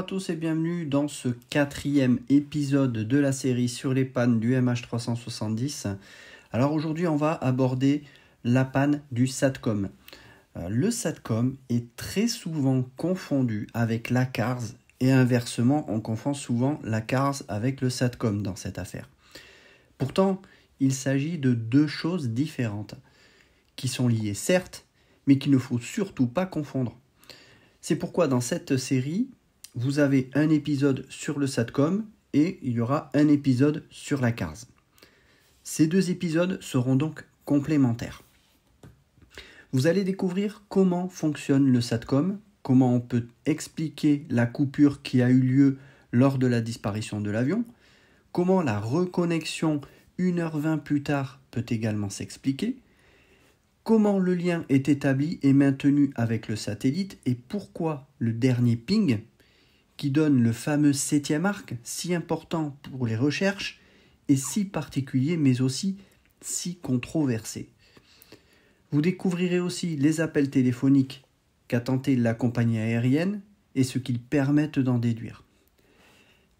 à tous et bienvenue dans ce quatrième épisode de la série sur les pannes du MH370. Alors aujourd'hui on va aborder la panne du SATCOM. Euh, le SATCOM est très souvent confondu avec la CARS et inversement on confond souvent la CARS avec le SATCOM dans cette affaire. Pourtant il s'agit de deux choses différentes qui sont liées certes mais qu'il ne faut surtout pas confondre. C'est pourquoi dans cette série, vous avez un épisode sur le SATCOM et il y aura un épisode sur la CARS. Ces deux épisodes seront donc complémentaires. Vous allez découvrir comment fonctionne le SATCOM, comment on peut expliquer la coupure qui a eu lieu lors de la disparition de l'avion, comment la reconnexion 1h20 plus tard peut également s'expliquer, comment le lien est établi et maintenu avec le satellite et pourquoi le dernier ping, qui donne le fameux septième arc, si important pour les recherches et si particulier mais aussi si controversé. Vous découvrirez aussi les appels téléphoniques qu'a tenté la compagnie aérienne et ce qu'ils permettent d'en déduire.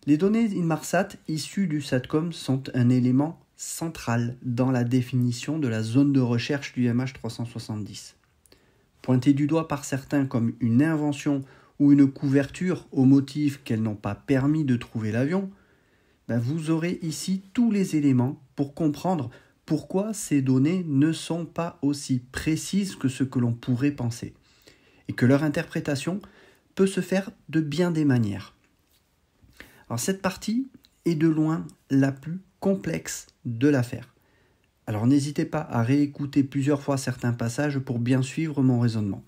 Les données Inmarsat issues du SATCOM sont un élément central dans la définition de la zone de recherche du MH370. Pointée du doigt par certains comme une invention ou une couverture au motif qu'elles n'ont pas permis de trouver l'avion, ben vous aurez ici tous les éléments pour comprendre pourquoi ces données ne sont pas aussi précises que ce que l'on pourrait penser, et que leur interprétation peut se faire de bien des manières. Alors cette partie est de loin la plus complexe de l'affaire. Alors n'hésitez pas à réécouter plusieurs fois certains passages pour bien suivre mon raisonnement.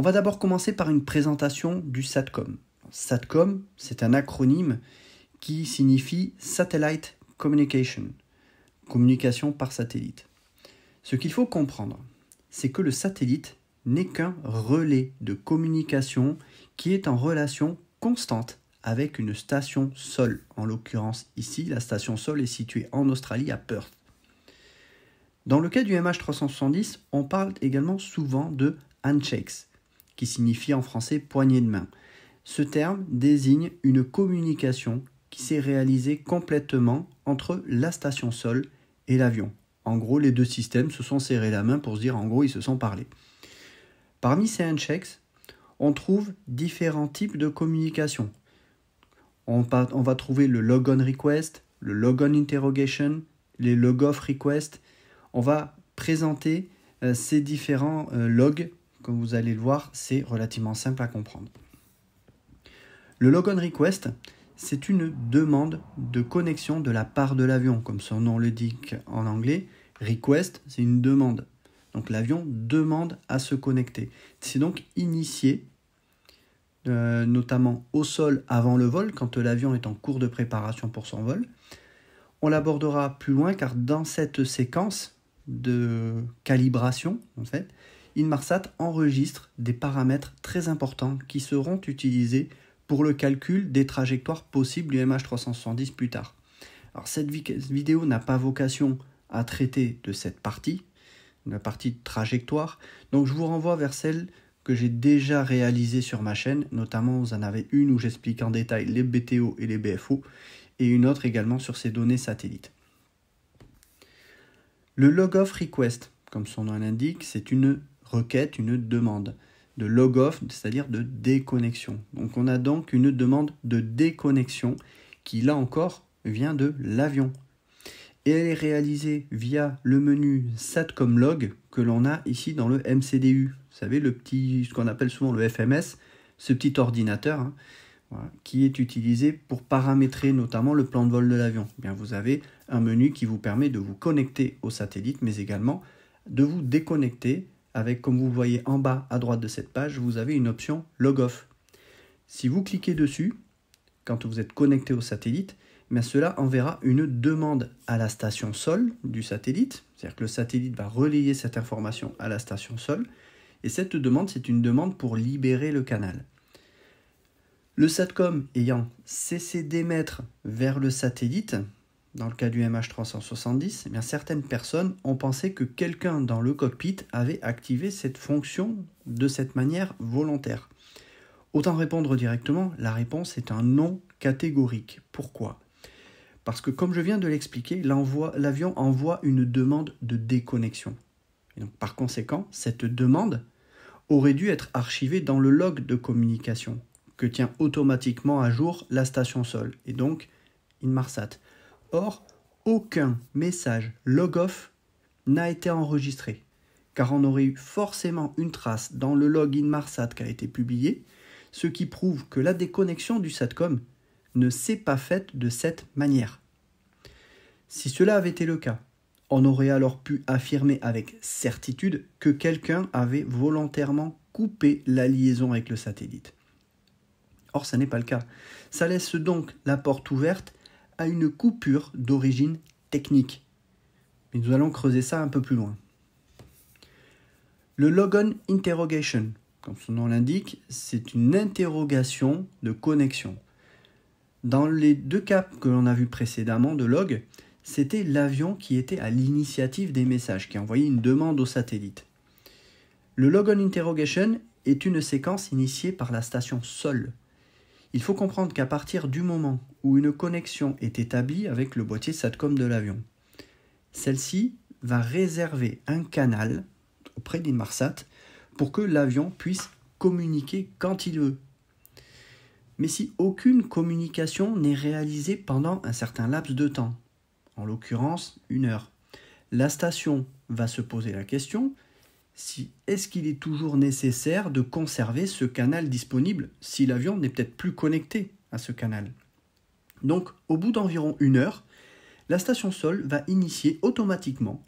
On va d'abord commencer par une présentation du SATCOM. SATCOM, c'est un acronyme qui signifie Satellite Communication, communication par satellite. Ce qu'il faut comprendre, c'est que le satellite n'est qu'un relais de communication qui est en relation constante avec une station sol. En l'occurrence, ici, la station sol est située en Australie, à Perth. Dans le cas du MH370, on parle également souvent de handshakes, qui signifie en français poignée de main. Ce terme désigne une communication qui s'est réalisée complètement entre la station sol et l'avion. En gros, les deux systèmes se sont serrés la main pour se dire en gros ils se sont parlé. Parmi ces handshakes, on trouve différents types de communication. On va, trouver le logon request, le logon interrogation, les logoff request. On va présenter euh, ces différents euh, logs vous allez le voir, c'est relativement simple à comprendre. Le logon request, c'est une demande de connexion de la part de l'avion, comme son nom le dit en anglais. Request, c'est une demande. Donc l'avion demande à se connecter. C'est donc initié, euh, notamment au sol avant le vol, quand l'avion est en cours de préparation pour son vol. On l'abordera plus loin car dans cette séquence de calibration, en fait, Inmarsat enregistre des paramètres très importants qui seront utilisés pour le calcul des trajectoires possibles du MH370 plus tard. Alors cette vidéo n'a pas vocation à traiter de cette partie, la partie trajectoire, donc je vous renvoie vers celle que j'ai déjà réalisée sur ma chaîne, notamment vous en avez une où j'explique en détail les BTO et les BFO, et une autre également sur ces données satellites. Le log-off request, comme son nom l'indique, c'est une requête, une demande de log-off, c'est-à-dire de déconnexion. Donc on a donc une demande de déconnexion qui, là encore, vient de l'avion. Et elle est réalisée via le menu SATCOM log que l'on a ici dans le MCDU. Vous savez, le petit, ce qu'on appelle souvent le FMS, ce petit ordinateur hein, qui est utilisé pour paramétrer notamment le plan de vol de l'avion. Eh bien, vous avez un menu qui vous permet de vous connecter au satellite, mais également de vous déconnecter avec, comme vous voyez en bas à droite de cette page, vous avez une option Log Off. Si vous cliquez dessus, quand vous êtes connecté au satellite, mais eh cela enverra une demande à la station sol du satellite, c'est-à-dire que le satellite va relayer cette information à la station sol, et cette demande, c'est une demande pour libérer le canal. Le SATCOM ayant cessé d'émettre vers le satellite, dans le cas du MH370, eh bien certaines personnes ont pensé que quelqu'un dans le cockpit avait activé cette fonction de cette manière volontaire. Autant répondre directement, la réponse est un non catégorique. Pourquoi Parce que comme je viens de l'expliquer, l'avion envoie une demande de déconnexion. par conséquent, cette demande aurait dû être archivée dans le log de communication que tient automatiquement à jour la station sol et donc Inmarsat. Or, aucun message log-off n'a été enregistré, car on aurait eu forcément une trace dans le login Marsat qui a été publié, ce qui prouve que la déconnexion du SATCOM ne s'est pas faite de cette manière. Si cela avait été le cas, on aurait alors pu affirmer avec certitude que quelqu'un avait volontairement coupé la liaison avec le satellite. Or, ce n'est pas le cas. Ça laisse donc la porte ouverte à une coupure d'origine technique. Mais nous allons creuser ça un peu plus loin. Le logon interrogation, comme son nom l'indique, c'est une interrogation de connexion. Dans les deux cas que l'on a vus précédemment de log, c'était l'avion qui était à l'initiative des messages, qui envoyait une demande au satellite. Le logon interrogation est une séquence initiée par la station Sol. Il faut comprendre qu'à partir du moment où une connexion est établie avec le boîtier SATCOM de l'avion. Celle-ci va réserver un canal auprès Marsat pour que l'avion puisse communiquer quand il veut. Mais si aucune communication n'est réalisée pendant un certain laps de temps, en l'occurrence une heure, la station va se poser la question si est-ce qu'il est toujours nécessaire de conserver ce canal disponible si l'avion n'est peut-être plus connecté à ce canal. Donc au bout d'environ une heure, la station sol va initier automatiquement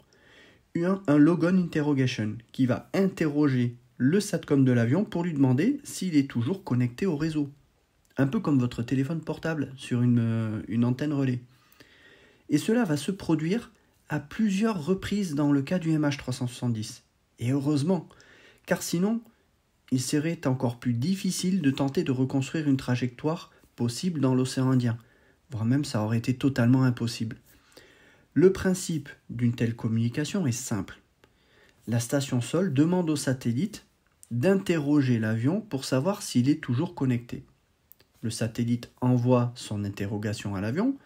un, logon interrogation qui va interroger le SATCOM de l'avion pour lui demander s'il est toujours connecté au réseau. Un peu comme votre téléphone portable sur une, euh, une antenne relais. Et cela va se produire à plusieurs reprises dans le cas du MH370. Et heureusement, car sinon, il serait encore plus difficile de tenter de reconstruire une trajectoire possible dans l'océan Indien même ça aurait été totalement impossible. Le principe d'une telle communication est simple. La station sol demande au satellite d'interroger l'avion pour savoir s'il est toujours connecté. Le satellite envoie son interrogation à l'avion.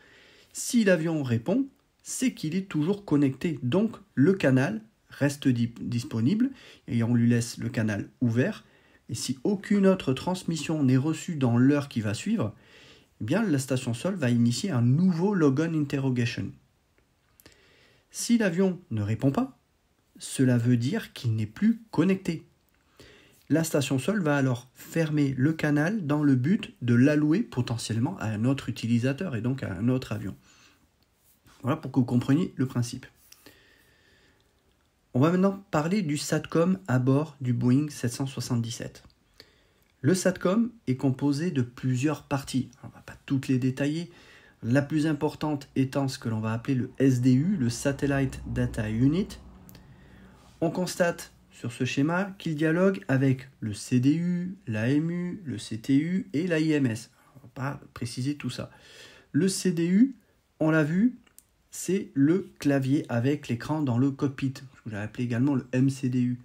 Si l'avion répond, c'est qu'il est toujours connecté. Donc le canal reste disponible et on lui laisse le canal ouvert. Et si aucune autre transmission n'est reçue dans l'heure qui va suivre, eh bien la station sol va initier un nouveau logon interrogation. Si l'avion ne répond pas, cela veut dire qu'il n'est plus connecté. La station sol va alors fermer le canal dans le but de l'allouer potentiellement à un autre utilisateur et donc à un autre avion. Voilà pour que vous compreniez le principe. On va maintenant parler du SATCOM à bord du Boeing 777. Le SATCOM est composé de plusieurs parties. On ne va pas toutes les détailler. La plus importante étant ce que l'on va appeler le SDU, le Satellite Data Unit. On constate sur ce schéma qu'il dialogue avec le CDU, l'AMU, le CTU et l'IMS. On va pas préciser tout ça. Le CDU, on l'a vu, c'est le clavier avec l'écran dans le cockpit, Je vous appelé également le MCDU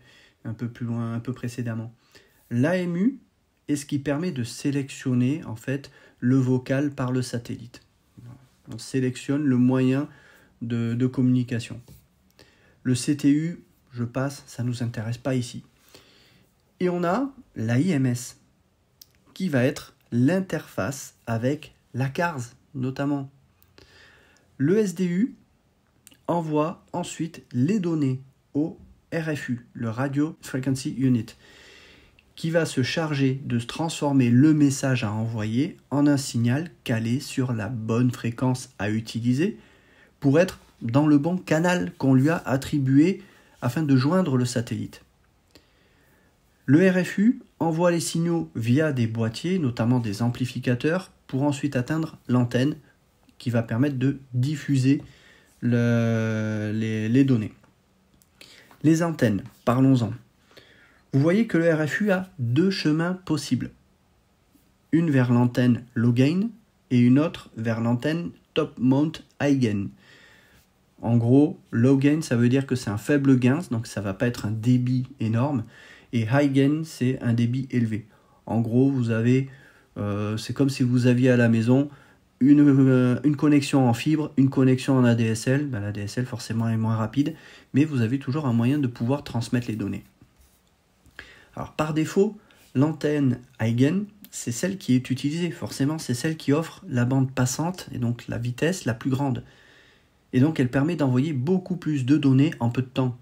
un peu plus loin, un peu précédemment. L'AMU, et ce qui permet de sélectionner en fait le vocal par le satellite. On sélectionne le moyen de, communication. Le CTU, je passe, ça ne nous intéresse pas ici. Et on a la IMS, qui va être l'interface avec la CARS notamment. Le SDU envoie ensuite les données au RFU, le Radio Frequency Unit qui va se charger de transformer le message à envoyer en un signal calé sur la bonne fréquence à utiliser pour être dans le bon canal qu'on lui a attribué afin de joindre le satellite. Le RFU envoie les signaux via des boîtiers, notamment des amplificateurs, pour ensuite atteindre l'antenne qui va permettre de diffuser les données. Les antennes, parlons-en vous voyez que le RFU a deux chemins possibles. Une vers l'antenne low gain et une autre vers l'antenne top mount high gain. En gros, low gain, ça veut dire que c'est un faible gain, donc ça ne va pas être un débit énorme. Et high gain, c'est un débit élevé. En gros, vous avez, euh, c'est comme si vous aviez à la maison une, euh, une, connexion en fibre, une connexion en ADSL. Ben, la L'ADSL, forcément, est moins rapide, mais vous avez toujours un moyen de pouvoir transmettre les données par défaut, l'antenne Eigen, c'est celle qui est utilisée, forcément, c'est celle qui offre la bande passante, et donc la vitesse la plus grande. Et donc elle permet d'envoyer beaucoup plus de données en peu de temps.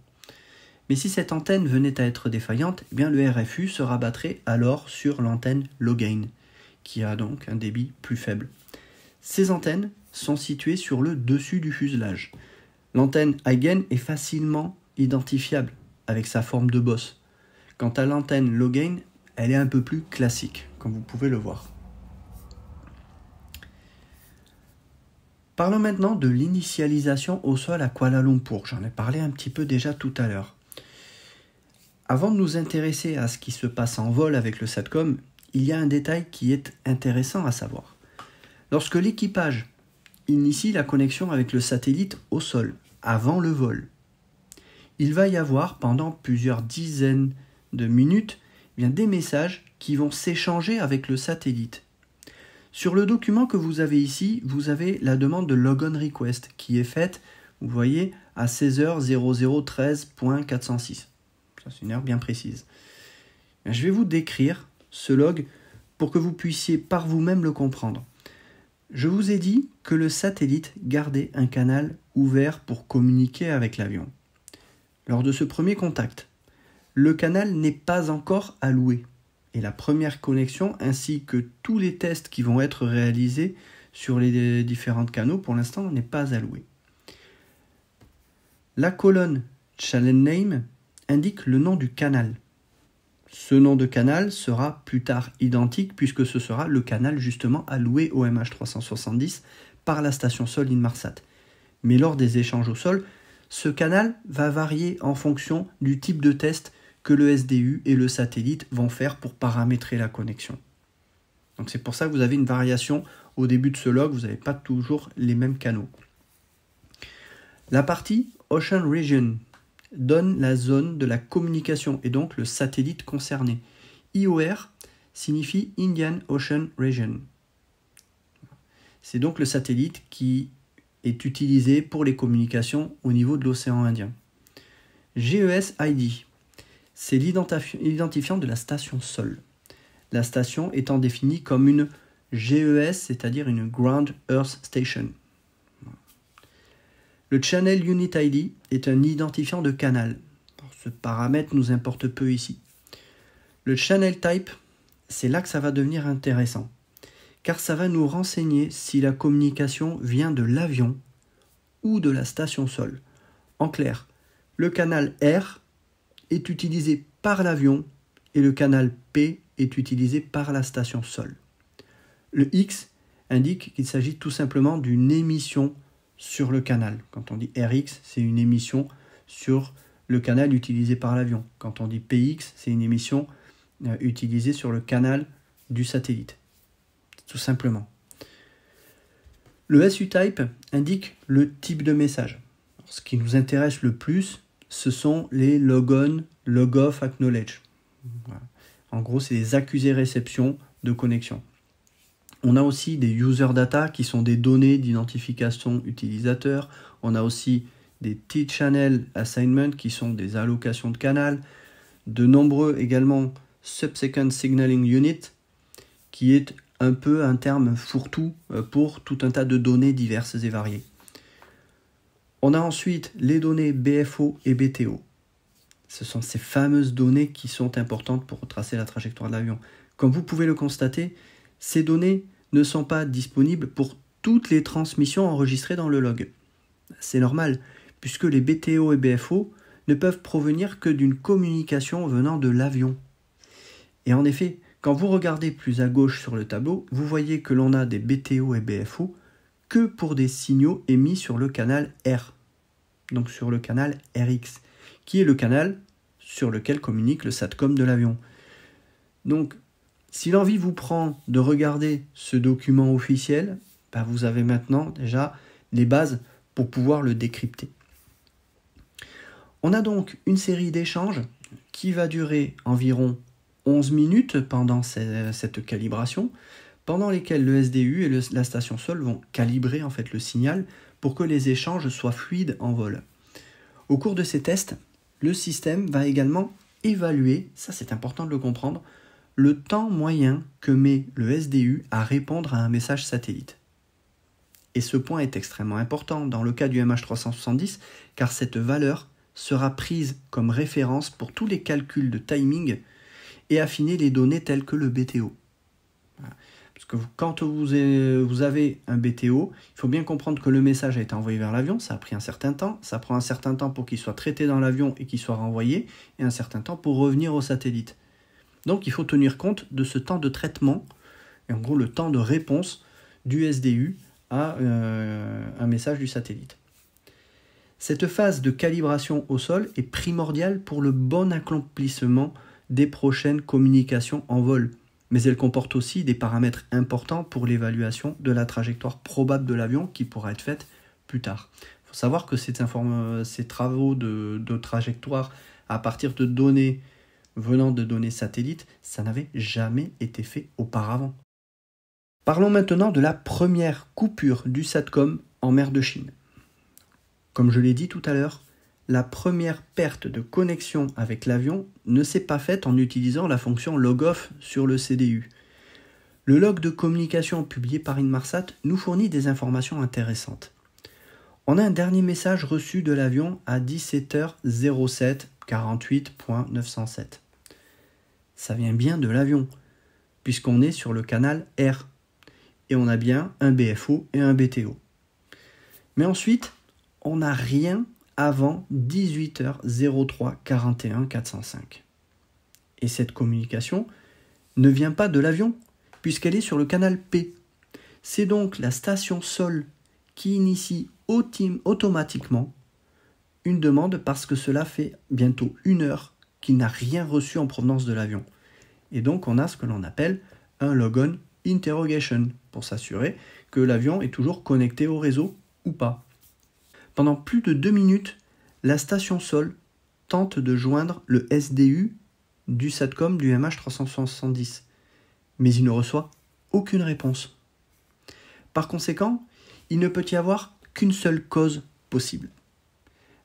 Mais si cette antenne venait à être défaillante, eh bien le RFU se rabattrait alors sur l'antenne Logain, qui a donc un débit plus faible. Ces antennes sont situées sur le dessus du fuselage. L'antenne Eigen est facilement identifiable avec sa forme de bosse. Quant à l'antenne low elle est un peu plus classique, comme vous pouvez le voir. Parlons maintenant de l'initialisation au sol à Kuala Lumpur. J'en ai parlé un petit peu déjà tout à l'heure. Avant de nous intéresser à ce qui se passe en vol avec le SATCOM, il y a un détail qui est intéressant à savoir. Lorsque l'équipage initie la connexion avec le satellite au sol, avant le vol, il va y avoir pendant plusieurs dizaines de minutes, eh des messages qui vont s'échanger avec le satellite. Sur le document que vous avez ici, vous avez la demande de logon request qui est faite, vous voyez, à 16h0013.406. Ça, c'est une heure bien précise. Eh je vais vous décrire ce log pour que vous puissiez par vous-même le comprendre. Je vous ai dit que le satellite gardait un canal ouvert pour communiquer avec l'avion. Lors de ce premier contact, le canal n'est pas encore alloué. Et la première connexion, ainsi que tous les tests qui vont être réalisés sur les différentes canaux, pour l'instant, n'est pas alloué. La colonne Channel Name indique le nom du canal. Ce nom de canal sera plus tard identique puisque ce sera le canal justement alloué au MH370 par la station sol Inmarsat. Mais lors des échanges au sol, ce canal va varier en fonction du type de test que le SDU et le satellite vont faire pour paramétrer la connexion. Donc c'est pour ça que vous avez une variation au début de ce log, vous n'avez pas toujours les mêmes canaux. La partie Ocean Region donne la zone de la communication et donc le satellite concerné. IOR signifie Indian Ocean Region. C'est donc le satellite qui est utilisé pour les communications au niveau de l'océan Indien. GES ID c'est l'identifiant de la station Sol. La station étant définie comme une GES, c'est-à-dire une Ground Earth Station. Le Channel Unit ID est un identifiant de canal. Ce paramètre nous importe peu ici. Le Channel Type, c'est là que ça va devenir intéressant, car ça va nous renseigner si la communication vient de l'avion ou de la station sol. En clair, le canal R est utilisé par l'avion et le canal P est utilisé par la station sol. Le X indique qu'il s'agit tout simplement d'une émission sur le canal. Quand on dit RX, c'est une émission sur le canal utilisé par l'avion. Quand on dit PX, c'est une émission euh, utilisée sur le canal du satellite. Tout simplement. Le SU-Type indique le type de message. ce qui nous intéresse le plus, ce sont les logon, logoff, acknowledge. En gros, c'est les accusés réception de connexion. On a aussi des user data qui sont des données d'identification utilisateur. On a aussi des T-channel Assignment, qui sont des allocations de canal. De nombreux également subsequent signaling unit qui est un peu un terme fourre-tout euh, pour tout un tas de données diverses et variées. On a ensuite les données BFO et BTO. Ce sont ces fameuses données qui sont importantes pour tracer la trajectoire de l'avion. Comme vous pouvez le constater, ces données ne sont pas disponibles pour toutes les transmissions enregistrées dans le log. C'est normal, puisque les BTO et BFO ne peuvent provenir que d'une communication venant de l'avion. Et en effet, quand vous regardez plus à gauche sur le tableau, vous voyez que l'on a des BTO et BFO que pour des signaux émis sur le canal R, donc sur le canal RX, qui est le canal sur lequel communique le SATCOM de l'avion. Donc, si l'envie vous prend de regarder ce document officiel, bah, vous avez maintenant déjà les bases pour pouvoir le décrypter. On a donc une série d'échanges qui va durer environ 11 minutes pendant cette calibration, pendant lesquelles le SDU et la station sol vont calibrer en fait le signal pour que les échanges soient fluides en vol. Au cours de ces tests, le système va également évaluer, ça c'est important de le comprendre, le temps moyen que met le SDU à répondre à un message satellite. Et ce point est extrêmement important dans le cas du MH370 car cette valeur sera prise comme référence pour tous les calculs de timing et affiner les données telles que le BTO. Parce que quand vous, avez un BTO, il faut bien comprendre que le message a été envoyé vers l'avion, ça a pris un certain temps, ça prend un certain temps pour qu'il soit traité dans l'avion et qu'il soit renvoyé, et un certain temps pour revenir au satellite. Donc il faut tenir compte de ce temps de traitement, et en gros le temps de réponse du SDU à euh, un message du satellite. Cette phase de calibration au sol est primordiale pour le bon accomplissement des prochaines communications en vol mais elle comporte aussi des paramètres importants pour l'évaluation de la trajectoire probable de l'avion qui pourra être faite plus tard. Il faut savoir que ces, ces travaux de, de, trajectoire à partir de données venant de données satellites, ça n'avait jamais été fait auparavant. Parlons maintenant de la première coupure du SATCOM en mer de Chine. Comme je l'ai dit tout à l'heure, la première perte de connexion avec l'avion ne s'est pas faite en utilisant la fonction logoff sur le CDU. Le log de communication publié par Inmarsat nous fournit des informations intéressantes. On a un dernier message reçu de l'avion à 17h07 48.907. Ça vient bien de l'avion, puisqu'on est sur le canal R. Et on a bien un BFO et un BTO. Mais ensuite, on n'a rien avant 18h03 41 405. Et cette communication ne vient pas de l'avion, puisqu'elle est sur le canal P. C'est donc la station sol qui initie automatiquement une demande parce que cela fait bientôt une heure qu'il n'a rien reçu en provenance de l'avion. Et donc on a ce que l'on appelle un logon interrogation pour s'assurer que l'avion est toujours connecté au réseau ou pas. Pendant plus de deux minutes, la station sol tente de joindre le SDU du SATCOM du MH370, mais il ne reçoit aucune réponse. Par conséquent, il ne peut y avoir qu'une seule cause possible.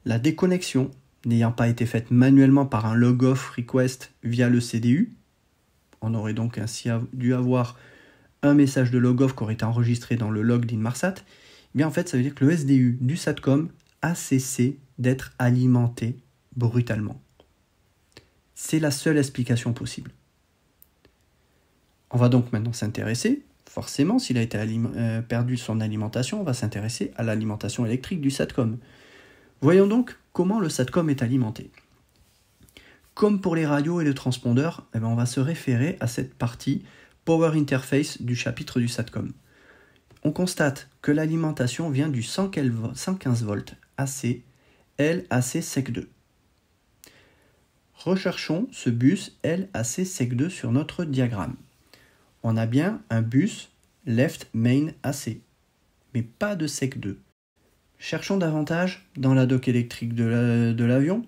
La déconnexion n'ayant pas été faite manuellement par un log request via le CDU, on aurait donc ainsi dû avoir un message de log-off qui aurait été enregistré dans le log d'InMarsat, bien en fait, ça veut dire que le SDU du SATCOM a cessé d'être alimenté brutalement. C'est la seule explication possible. On va donc maintenant s'intéresser, forcément, s'il a été euh, perdu son alimentation, on va s'intéresser à l'alimentation électrique du SATCOM. Voyons donc comment le SATCOM est alimenté. Comme pour les radios et le transpondeur, eh ben, on va se référer à cette partie Power Interface du chapitre du SATCOM. On constate que l'alimentation vient du 115 v AC, LAC SEC2. Recherchons ce bus LAC SEC2 sur notre diagramme. On a bien un bus left main AC, mais pas de SEC2. Cherchons davantage dans la doc électrique de l'avion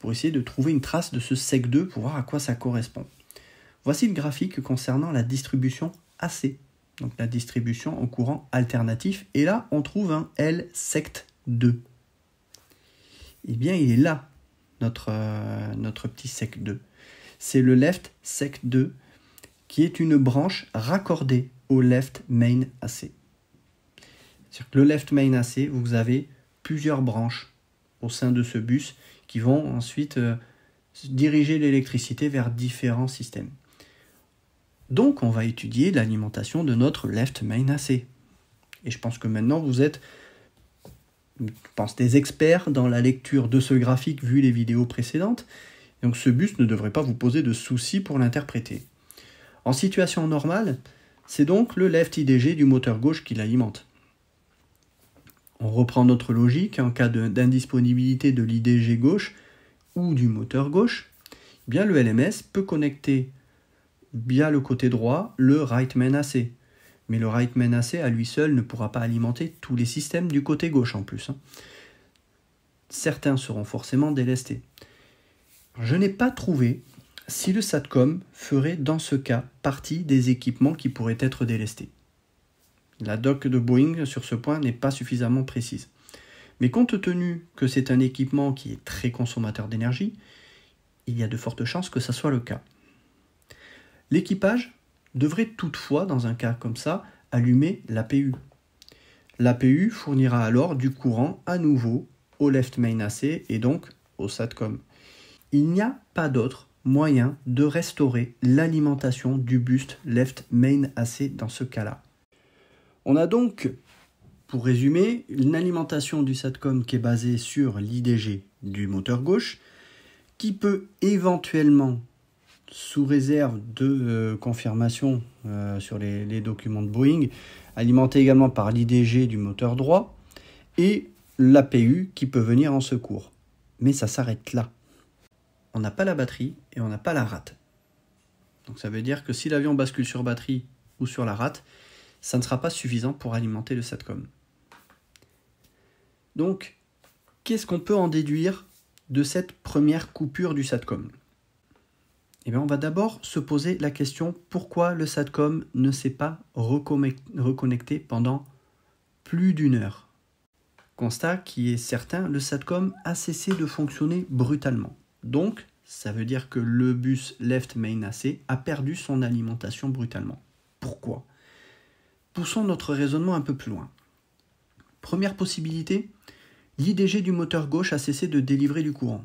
pour essayer de trouver une trace de ce SEC2 pour voir à quoi ça correspond. Voici le graphique concernant la distribution AC donc la distribution en courant alternatif. Et là, on trouve un L-sect 2. Eh bien, il est là, notre, euh, notre petit sect 2. C'est le left sect 2 qui est une branche raccordée au left main AC. C'est-à-dire que le left main AC, vous avez plusieurs branches au sein de ce bus qui vont ensuite euh, diriger l'électricité vers différents systèmes. Donc on va étudier l'alimentation de notre left main AC. Et je pense que maintenant vous êtes je pense, des experts dans la lecture de ce graphique vu les vidéos précédentes. Donc ce bus ne devrait pas vous poser de soucis pour l'interpréter. En situation normale, c'est donc le left IDG du moteur gauche qui l'alimente. On reprend notre logique, en cas d'indisponibilité de, l'IDG gauche ou du moteur gauche, eh bien le LMS peut connecter Bien le côté droit le right AC. Mais le right main AC à lui seul ne pourra pas alimenter tous les systèmes du côté gauche en plus. Hein. Certains seront forcément délestés. Je n'ai pas trouvé si le SATCOM ferait dans ce cas partie des équipements qui pourraient être délestés. La doc de Boeing sur ce point n'est pas suffisamment précise. Mais compte tenu que c'est un équipement qui est très consommateur d'énergie, il y a de fortes chances que ça soit le cas. L'équipage devrait toutefois, dans un cas comme ça, allumer l'APU. L'APU fournira alors du courant à nouveau au left main AC et donc au SATCOM. Il n'y a pas d'autre moyen de restaurer l'alimentation du buste left main AC dans ce cas-là. On a donc, pour résumer, une alimentation du SATCOM qui est basée sur l'IDG du moteur gauche, qui peut éventuellement sous réserve de euh, confirmation euh, sur les, documents de Boeing, alimenté également par l'IDG du moteur droit et l'APU qui peut venir en secours. Mais ça s'arrête là. On n'a pas la batterie et on n'a pas la rate. Donc ça veut dire que si l'avion bascule sur batterie ou sur la rate, ça ne sera pas suffisant pour alimenter le SATCOM. Donc, qu'est-ce qu'on peut en déduire de cette première coupure du SATCOM eh on va d'abord se poser la question pourquoi le SATCOM ne s'est pas reconnecté pendant plus d'une heure. Constat qui est certain, le SATCOM a cessé de fonctionner brutalement. Donc, ça veut dire que le bus Left Main AC a perdu son alimentation brutalement. Pourquoi Poussons notre raisonnement un peu plus loin. Première possibilité, l'IDG du moteur gauche a cessé de délivrer du courant.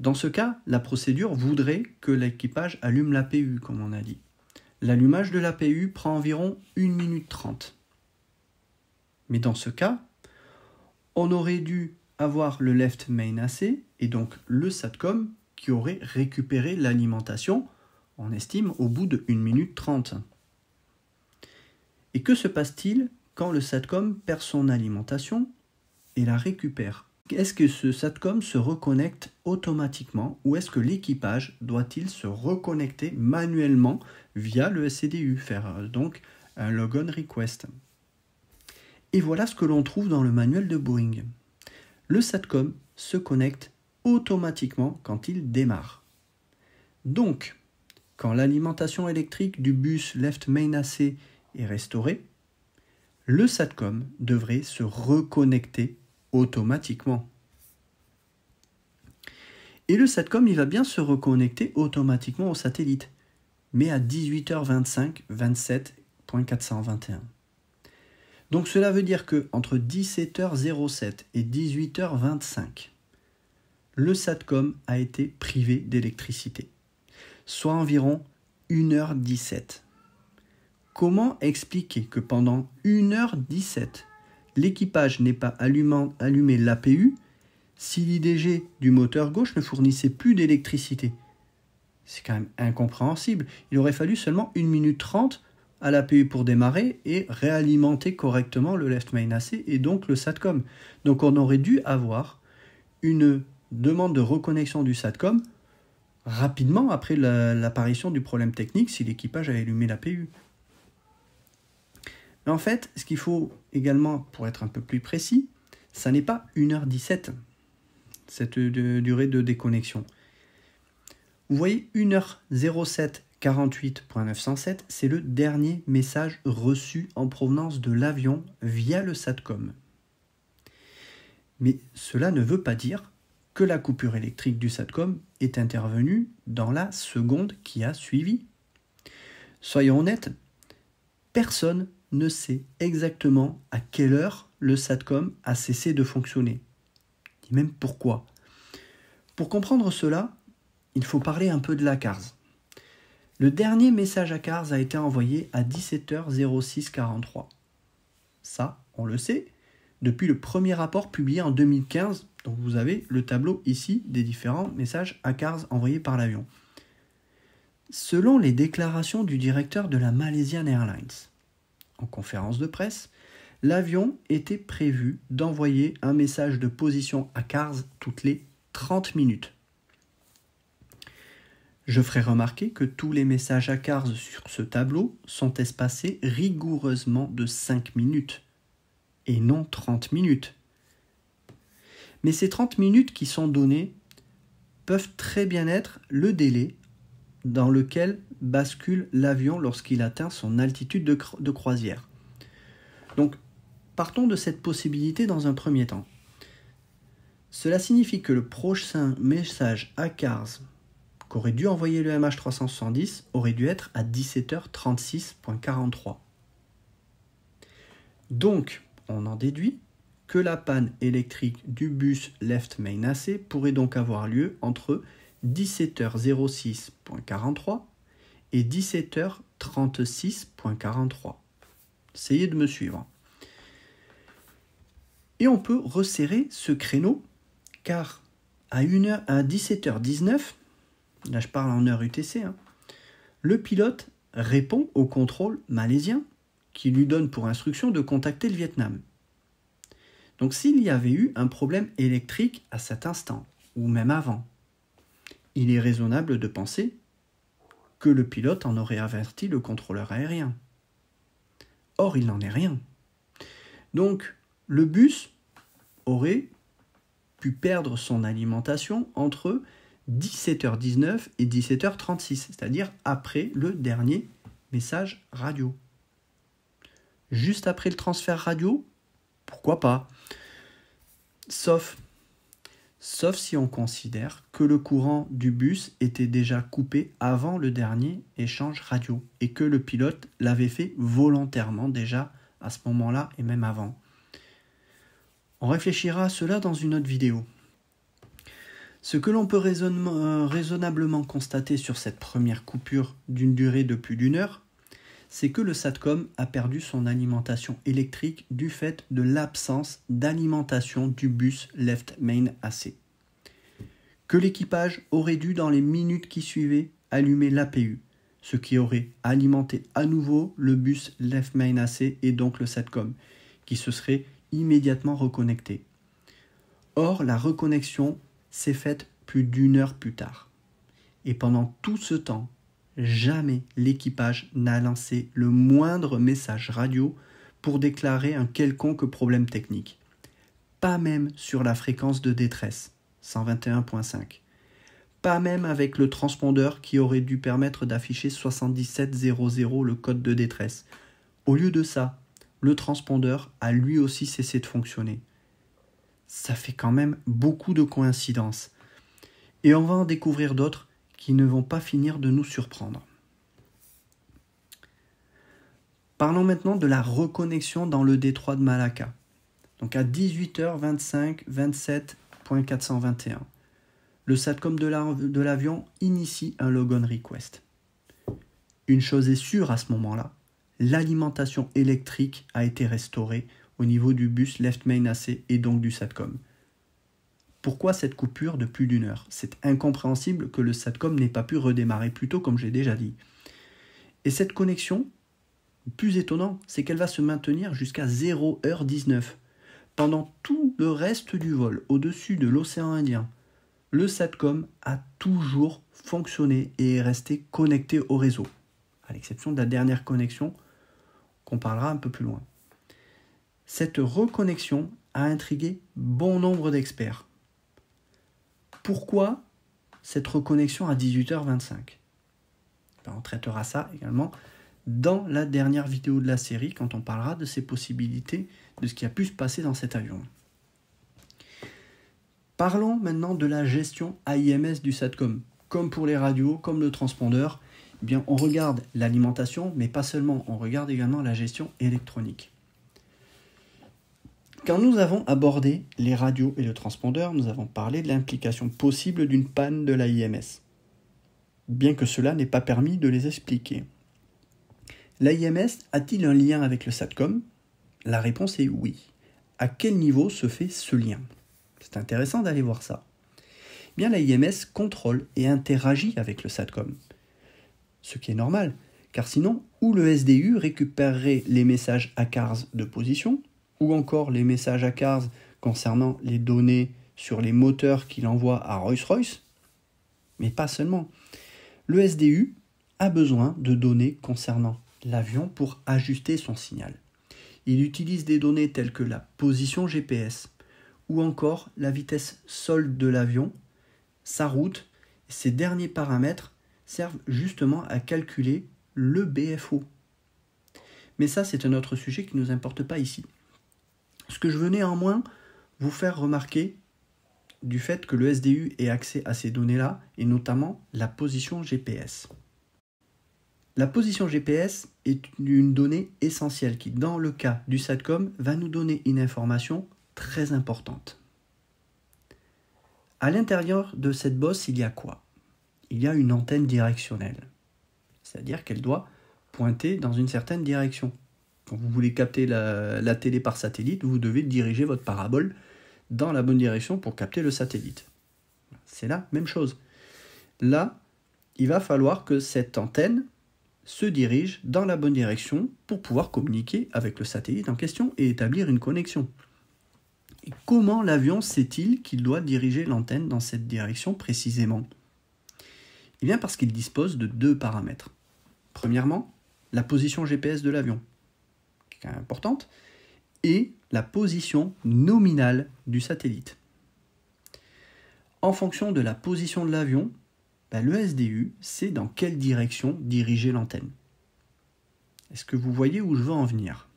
Dans ce cas, la procédure voudrait que l'équipage allume l'APU, comme on a dit. L'allumage de l'APU prend environ 1 minute 30. Mais dans ce cas, on aurait dû avoir le left main AC et donc le SATCOM qui aurait récupéré l'alimentation, on estime, au bout de 1 minute 30. Et que se passe-t-il quand le SATCOM perd son alimentation et la récupère est-ce que ce SATCOM se reconnecte automatiquement ou est-ce que l'équipage doit-il se reconnecter manuellement via le SCDU, faire euh, donc un logon request Et voilà ce que l'on trouve dans le manuel de Boeing. Le SATCOM se connecte automatiquement quand il démarre. Donc, quand l'alimentation électrique du bus Left Main AC est restaurée, le SATCOM devrait se reconnecter automatiquement. Et le SATCOM, il va bien se reconnecter automatiquement au satellite, mais à 18h25, 27.421. Donc cela veut dire que entre 17h07 et 18h25, le SATCOM a été privé d'électricité, soit environ 1h17. Comment expliquer que pendant 1h17, l'équipage n'est pas allumé l'APU si l'IDG du moteur gauche ne fournissait plus d'électricité. C'est quand même incompréhensible. Il aurait fallu seulement 1 minute 30 à l'APU pour démarrer et réalimenter correctement le left main AC et donc le SATCOM. Donc on aurait dû avoir une demande de reconnexion du SATCOM rapidement après l'apparition du problème technique si l'équipage avait allumé l'APU en fait, ce qu'il faut également, pour être un peu plus précis, ça n'est pas 1h17, cette durée de déconnexion. Vous voyez, 1h07 48.907, c'est le dernier message reçu en provenance de l'avion via le SATCOM. Mais cela ne veut pas dire que la coupure électrique du SATCOM est intervenue dans la seconde qui a suivi. Soyons honnêtes, personne ne sait exactement à quelle heure le SATCOM a cessé de fonctionner. ni même pourquoi. Pour comprendre cela, il faut parler un peu de la CARS. Le dernier message à CARS a été envoyé à 17h0643. Ça, on le sait, depuis le premier rapport publié en 2015, dont vous avez le tableau ici des différents messages à CARS envoyés par l'avion. Selon les déclarations du directeur de la Malaysian Airlines, en conférence de presse, l'avion était prévu d'envoyer un message de position à Cars toutes les 30 minutes. Je ferai remarquer que tous les messages à Cars sur ce tableau sont espacés rigoureusement de 5 minutes, et non 30 minutes. Mais ces 30 minutes qui sont données peuvent très bien être le délai dans lequel bascule l'avion lorsqu'il atteint son altitude de, croisière. Donc, partons de cette possibilité dans un premier temps. Cela signifie que le prochain message à CARS qu'aurait dû envoyer le MH370 aurait dû être à 17h36.43. Donc, on en déduit que la panne électrique du bus Left Main AC pourrait donc avoir lieu entre 17h06.43 et 17h36.43. Essayez de me suivre. Et on peut resserrer ce créneau car à, à 17h19, là je parle en heure UTC, hein, le pilote répond au contrôle malaisien qui lui donne pour instruction de contacter le Vietnam. Donc s'il y avait eu un problème électrique à cet instant, ou même avant, il est raisonnable de penser que le pilote en aurait averti le contrôleur aérien. Or, il n'en est rien. Donc, le bus aurait pu perdre son alimentation entre 17h19 et 17h36, c'est-à-dire après le dernier message radio. Juste après le transfert radio, pourquoi pas Sauf sauf si on considère que le courant du bus était déjà coupé avant le dernier échange radio et que le pilote l'avait fait volontairement déjà à ce moment-là et même avant. On réfléchira à cela dans une autre vidéo. Ce que l'on peut euh, raisonnablement constater sur cette première coupure d'une durée de plus d'une heure, c'est que le SATCOM a perdu son alimentation électrique du fait de l'absence d'alimentation du bus Left Main AC. Que l'équipage aurait dû, dans les minutes qui suivaient, allumer l'APU, ce qui aurait alimenté à nouveau le bus Left Main AC et donc le SATCOM, qui se serait immédiatement reconnecté. Or, la reconnexion s'est faite plus d'une heure plus tard. Et pendant tout ce temps, jamais l'équipage n'a lancé le moindre message radio pour déclarer un quelconque problème technique. Pas même sur la fréquence de détresse 121.5. Pas même avec le transpondeur qui aurait dû permettre d'afficher 7700 le code de détresse. Au lieu de ça, le transpondeur a lui aussi cessé de fonctionner. Ça fait quand même beaucoup de coïncidences. Et on va en découvrir d'autres qui ne vont pas finir de nous surprendre. Parlons maintenant de la reconnexion dans le détroit de Malacca. Donc à 18h25 27.421, le SATCOM de l'avion initie un logon request. Une chose est sûre à ce moment-là, l'alimentation électrique a été restaurée au niveau du bus Left Main AC et donc du SATCOM. Pourquoi cette coupure de plus d'une heure C'est incompréhensible que le SATCOM n'ait pas pu redémarrer plus tôt, comme j'ai déjà dit. Et cette connexion, plus étonnant, c'est qu'elle va se maintenir jusqu'à 0h19. Pendant tout le reste du vol, au-dessus de l'océan Indien, le SATCOM a toujours fonctionné et est resté connecté au réseau, à l'exception de la dernière connexion qu'on parlera un peu plus loin. Cette reconnexion a intrigué bon nombre d'experts pourquoi cette reconnexion à 18h25 ben, On traitera ça également dans la dernière vidéo de la série quand on parlera de ces possibilités, de ce qui a pu se passer dans cet avion. Parlons maintenant de la gestion IMS du SATCOM. Comme pour les radios, comme le transpondeur, eh bien on regarde l'alimentation, mais pas seulement, on regarde également la gestion électronique. Quand nous avons abordé les radios et le transpondeur, nous avons parlé de l'implication possible d'une panne de l'AIMS, bien que cela n'ait pas permis de les expliquer. L'AIMS a-t-il un lien avec le SATCOM La réponse est oui. À quel niveau se fait ce lien C'est intéressant d'aller voir ça. Eh bien l'AIMS contrôle et interagit avec le SATCOM. Ce qui est normal, car sinon, où le SDU récupérerait les messages à CARS de position, ou encore les messages à Cars concernant les données sur les moteurs qu'il envoie à Rolls-Royce, mais pas seulement. Le SDU a besoin de données concernant l'avion pour ajuster son signal. Il utilise des données telles que la position GPS ou encore la vitesse solde de l'avion, sa route. Ces derniers paramètres servent justement à calculer le BFO. Mais ça, c'est un autre sujet qui ne nous importe pas ici. Ce que je veux néanmoins vous faire remarquer du fait que le SDU ait accès à ces données-là, et notamment la position GPS. La position GPS est une donnée essentielle qui, dans le cas du SATCOM, va nous donner une information très importante. À l'intérieur de cette bosse, il y a quoi Il y a une antenne directionnelle, c'est-à-dire qu'elle doit pointer dans une certaine direction. Quand vous voulez capter la, télé par satellite, vous devez diriger votre parabole dans la bonne direction pour capter le satellite. C'est la même chose. Là, il va falloir que cette antenne se dirige dans la bonne direction pour pouvoir communiquer avec le satellite en question et établir une connexion. comment l'avion sait-il qu'il doit diriger l'antenne dans cette direction précisément Eh bien parce qu'il dispose de deux paramètres. Premièrement, la position GPS de l'avion importante, et la position nominale du satellite. En fonction de la position de l'avion, bah, le SDU sait dans quelle direction diriger l'antenne. Est-ce que vous voyez où je veux en venir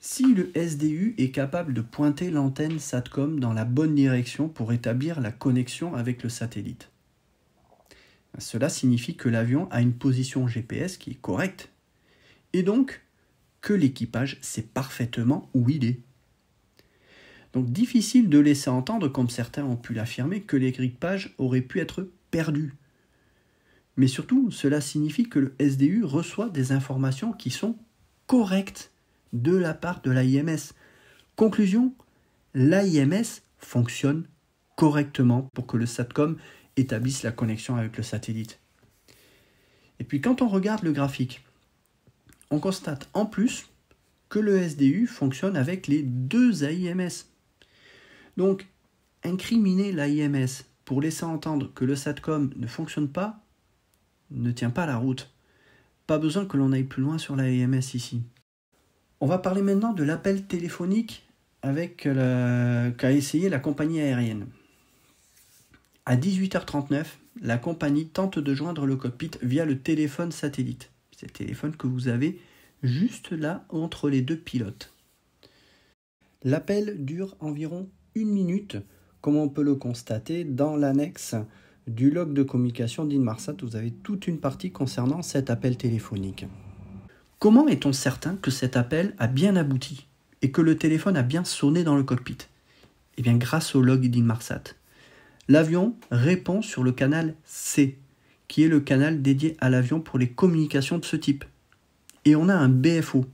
Si le SDU est capable de pointer l'antenne SATCOM dans la bonne direction pour établir la connexion avec le satellite, cela signifie que l'avion a une position GPS qui est correcte. Et donc, que l'équipage sait parfaitement où il est. Donc difficile de laisser entendre, comme certains ont pu l'affirmer, que l'équipage aurait pu être perdu. Mais surtout, cela signifie que le SDU reçoit des informations qui sont correctes de la part de l'AIMS. Conclusion, l'AIMS fonctionne correctement pour que le SATCOM établisse la connexion avec le satellite. Et puis quand on regarde le graphique, on constate en plus que le SDU fonctionne avec les deux AIMS. Donc, incriminer l'AIMS pour laisser entendre que le SATCOM ne fonctionne pas ne tient pas la route. Pas besoin que l'on aille plus loin sur l'AIMS ici. On va parler maintenant de l'appel téléphonique avec qu'a essayé la compagnie aérienne. À 18h39, la compagnie tente de joindre le cockpit via le téléphone satellite. C'est le téléphone que vous avez juste là entre les deux pilotes. L'appel dure environ une minute, comme on peut le constater dans l'annexe du log de communication d'Inmarsat. Vous avez toute une partie concernant cet appel téléphonique. Comment est-on certain que cet appel a bien abouti et que le téléphone a bien sonné dans le cockpit Eh bien, grâce au log d'Inmarsat. L'avion répond sur le canal C qui est le canal dédié à l'avion pour les communications de ce type. Et on a un BFO.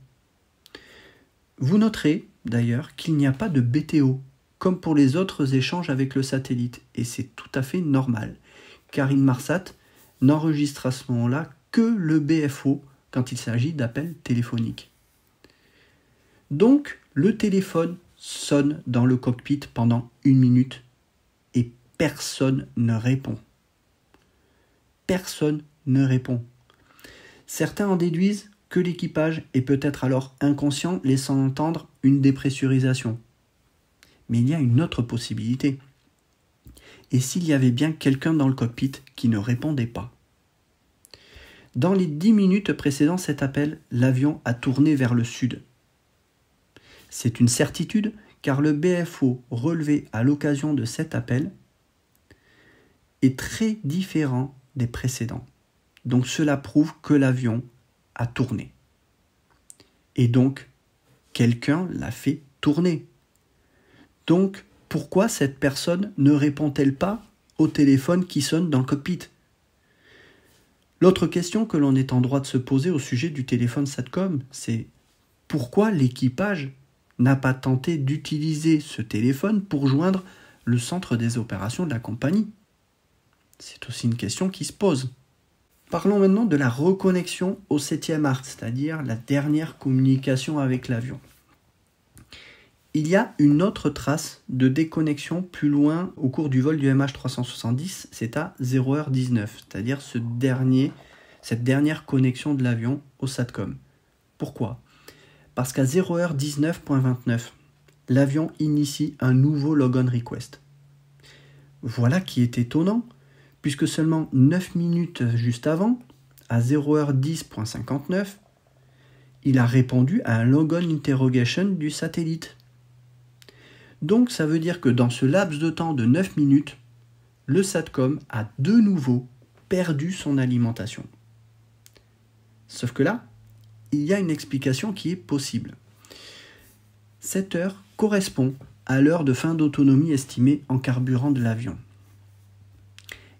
Vous noterez d'ailleurs qu'il n'y a pas de BTO, comme pour les autres échanges avec le satellite, et c'est tout à fait normal, car Inmarsat n'enregistre à ce moment-là que le BFO quand il s'agit d'appels téléphoniques. Donc, le téléphone sonne dans le cockpit pendant une minute et personne ne répond personne ne répond. Certains en déduisent que l'équipage est peut-être alors inconscient, laissant entendre une dépressurisation. Mais il y a une autre possibilité. Et s'il y avait bien quelqu'un dans le cockpit qui ne répondait pas Dans les dix minutes précédant cet appel, l'avion a tourné vers le sud. C'est une certitude car le BFO relevé à l'occasion de cet appel est très différent des précédents. Donc cela prouve que l'avion a tourné. Et donc, quelqu'un l'a fait tourner. Donc, pourquoi cette personne ne répond-elle pas au téléphone qui sonne dans le cockpit L'autre question que l'on est en droit de se poser au sujet du téléphone SATCOM, c'est pourquoi l'équipage n'a pas tenté d'utiliser ce téléphone pour joindre le centre des opérations de la compagnie c'est aussi une question qui se pose. Parlons maintenant de la reconnexion au septième art, c'est-à-dire la dernière communication avec l'avion. Il y a une autre trace de déconnexion plus loin au cours du vol du MH370, c'est à 0h19, c'est-à-dire cette dernière connexion de l'avion au SATCOM. Pourquoi Parce qu'à 0h19.29, l'avion initie un nouveau logon request. Voilà qui est étonnant, puisque seulement 9 minutes juste avant, à 0h10.59, il a répondu à un logon interrogation du satellite. Donc ça veut dire que dans ce laps de temps de 9 minutes, le SATCOM a de nouveau perdu son alimentation. Sauf que là, il y a une explication qui est possible. Cette heure correspond à l'heure de fin d'autonomie estimée en carburant de l'avion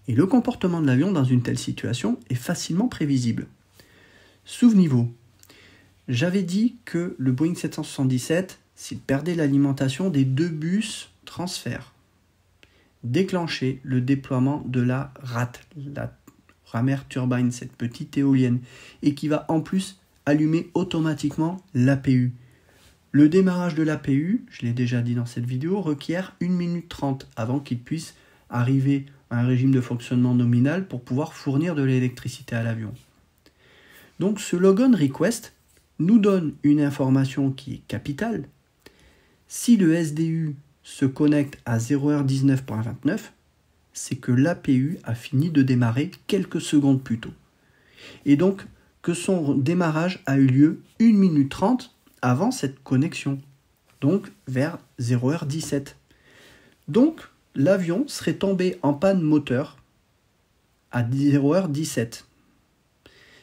et le comportement de l'avion dans une telle situation est facilement prévisible. Souvenez-vous, j'avais dit que le Boeing 777, s'il perdait l'alimentation des deux bus transfert, déclenchait le déploiement de la RAT, la rammer turbine, cette petite éolienne, et qui va en plus allumer automatiquement l'APU. Le démarrage de l'APU, je l'ai déjà dit dans cette vidéo, requiert 1 minute 30 avant qu'il puisse arriver un régime de fonctionnement nominal pour pouvoir fournir de l'électricité à l'avion. Donc ce logon request nous donne une information qui est capitale. Si le SDU se connecte à 0h19.29, c'est que l'APU a fini de démarrer quelques secondes plus tôt. Et donc que son démarrage a eu lieu 1 minute 30 avant cette connexion, donc vers 0h17. Donc l'avion serait tombé en panne moteur à 0h17.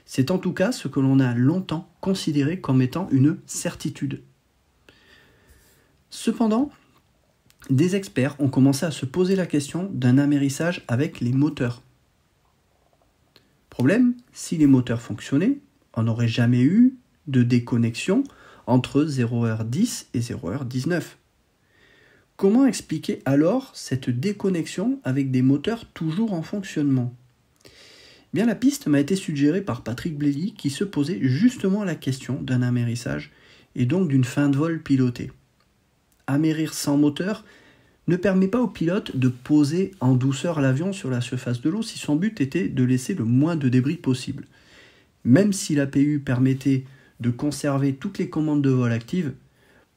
C'est en tout cas ce que l'on a longtemps considéré comme étant une certitude. Cependant, des experts ont commencé à se poser la question d'un amérissage avec les moteurs. Problème, si les moteurs fonctionnaient, on n'aurait jamais eu de déconnexion entre 0h10 et 0h19. Comment expliquer alors cette déconnexion avec des moteurs toujours en fonctionnement eh Bien, la piste m'a été suggérée par Patrick Blély qui se posait justement la question d'un amérissage et donc d'une fin de vol pilotée. Amérir sans moteur ne permet pas au pilote de poser en douceur l'avion sur la surface de l'eau si son but était de laisser le moins de débris possible. Même si l'APU permettait de conserver toutes les commandes de vol actives,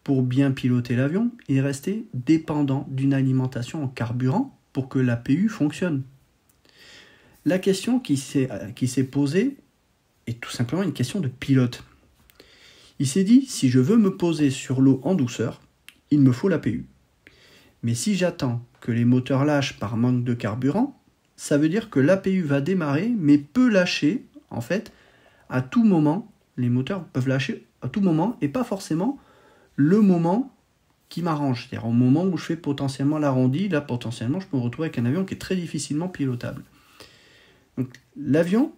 pour bien piloter l'avion, il restait dépendant d'une alimentation en carburant pour que l'APU fonctionne. La question euh, qui s'est posée est tout simplement une question de pilote. Il s'est dit, si je veux me poser sur l'eau en douceur, il me faut l'APU. Mais si j'attends que les moteurs lâchent par manque de carburant, ça veut dire que l'APU va démarrer, mais peut lâcher, en fait, à tout moment. Les moteurs peuvent lâcher à tout moment et pas forcément le moment qui m'arrange, c'est-à-dire au moment où je fais potentiellement l'arrondi, là potentiellement je peux me retrouver avec un avion qui est très difficilement pilotable. Donc l'avion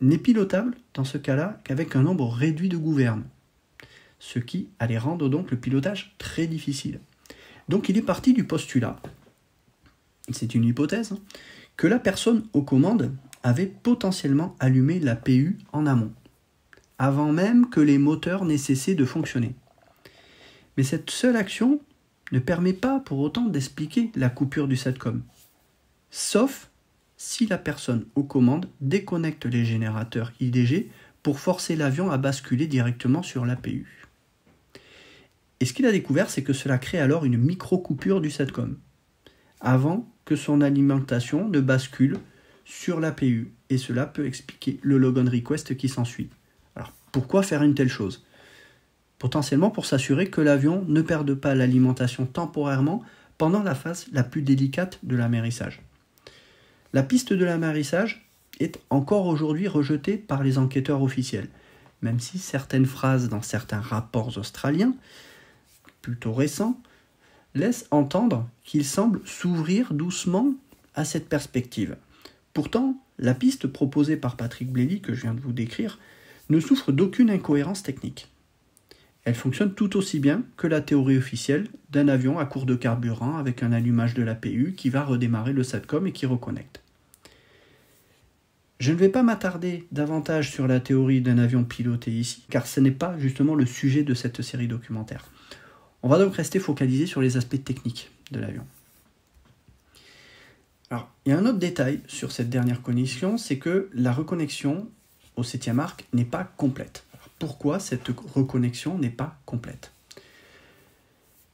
n'est pilotable dans ce cas-là qu'avec un nombre réduit de gouvernes, ce qui allait rendre donc le pilotage très difficile. Donc il est parti du postulat, c'est une hypothèse, hein, que la personne aux commandes avait potentiellement allumé la PU en amont, avant même que les moteurs n'aient cessé de fonctionner. Mais cette seule action ne permet pas pour autant d'expliquer la coupure du SATCOM. Sauf si la personne aux commandes déconnecte les générateurs IDG pour forcer l'avion à basculer directement sur l'APU. Et ce qu'il a découvert, c'est que cela crée alors une micro-coupure du SATCOM, avant que son alimentation ne bascule sur l'APU, et cela peut expliquer le LOGON request qui s'ensuit. Alors pourquoi faire une telle chose potentiellement pour s'assurer que l'avion ne perde pas l'alimentation temporairement pendant la phase la plus délicate de l'amarissage. La piste de l'amarissage est encore aujourd'hui rejetée par les enquêteurs officiels, même si certaines phrases dans certains rapports australiens, plutôt récents, laissent entendre qu'il semble s'ouvrir doucement à cette perspective. Pourtant, la piste proposée par Patrick Blély, que je viens de vous décrire, ne souffre d'aucune incohérence technique. Elle fonctionne tout aussi bien que la théorie officielle d'un avion à court de carburant avec un allumage de la PU qui va redémarrer le SATCOM et qui reconnecte. Je ne vais pas m'attarder davantage sur la théorie d'un avion piloté ici, car ce n'est pas justement le sujet de cette série documentaire. On va donc rester focalisé sur les aspects techniques de l'avion. Alors, il y a un autre détail sur cette dernière connexion, c'est que la reconnexion au 7e arc n'est pas complète pourquoi cette reconnexion n'est pas complète.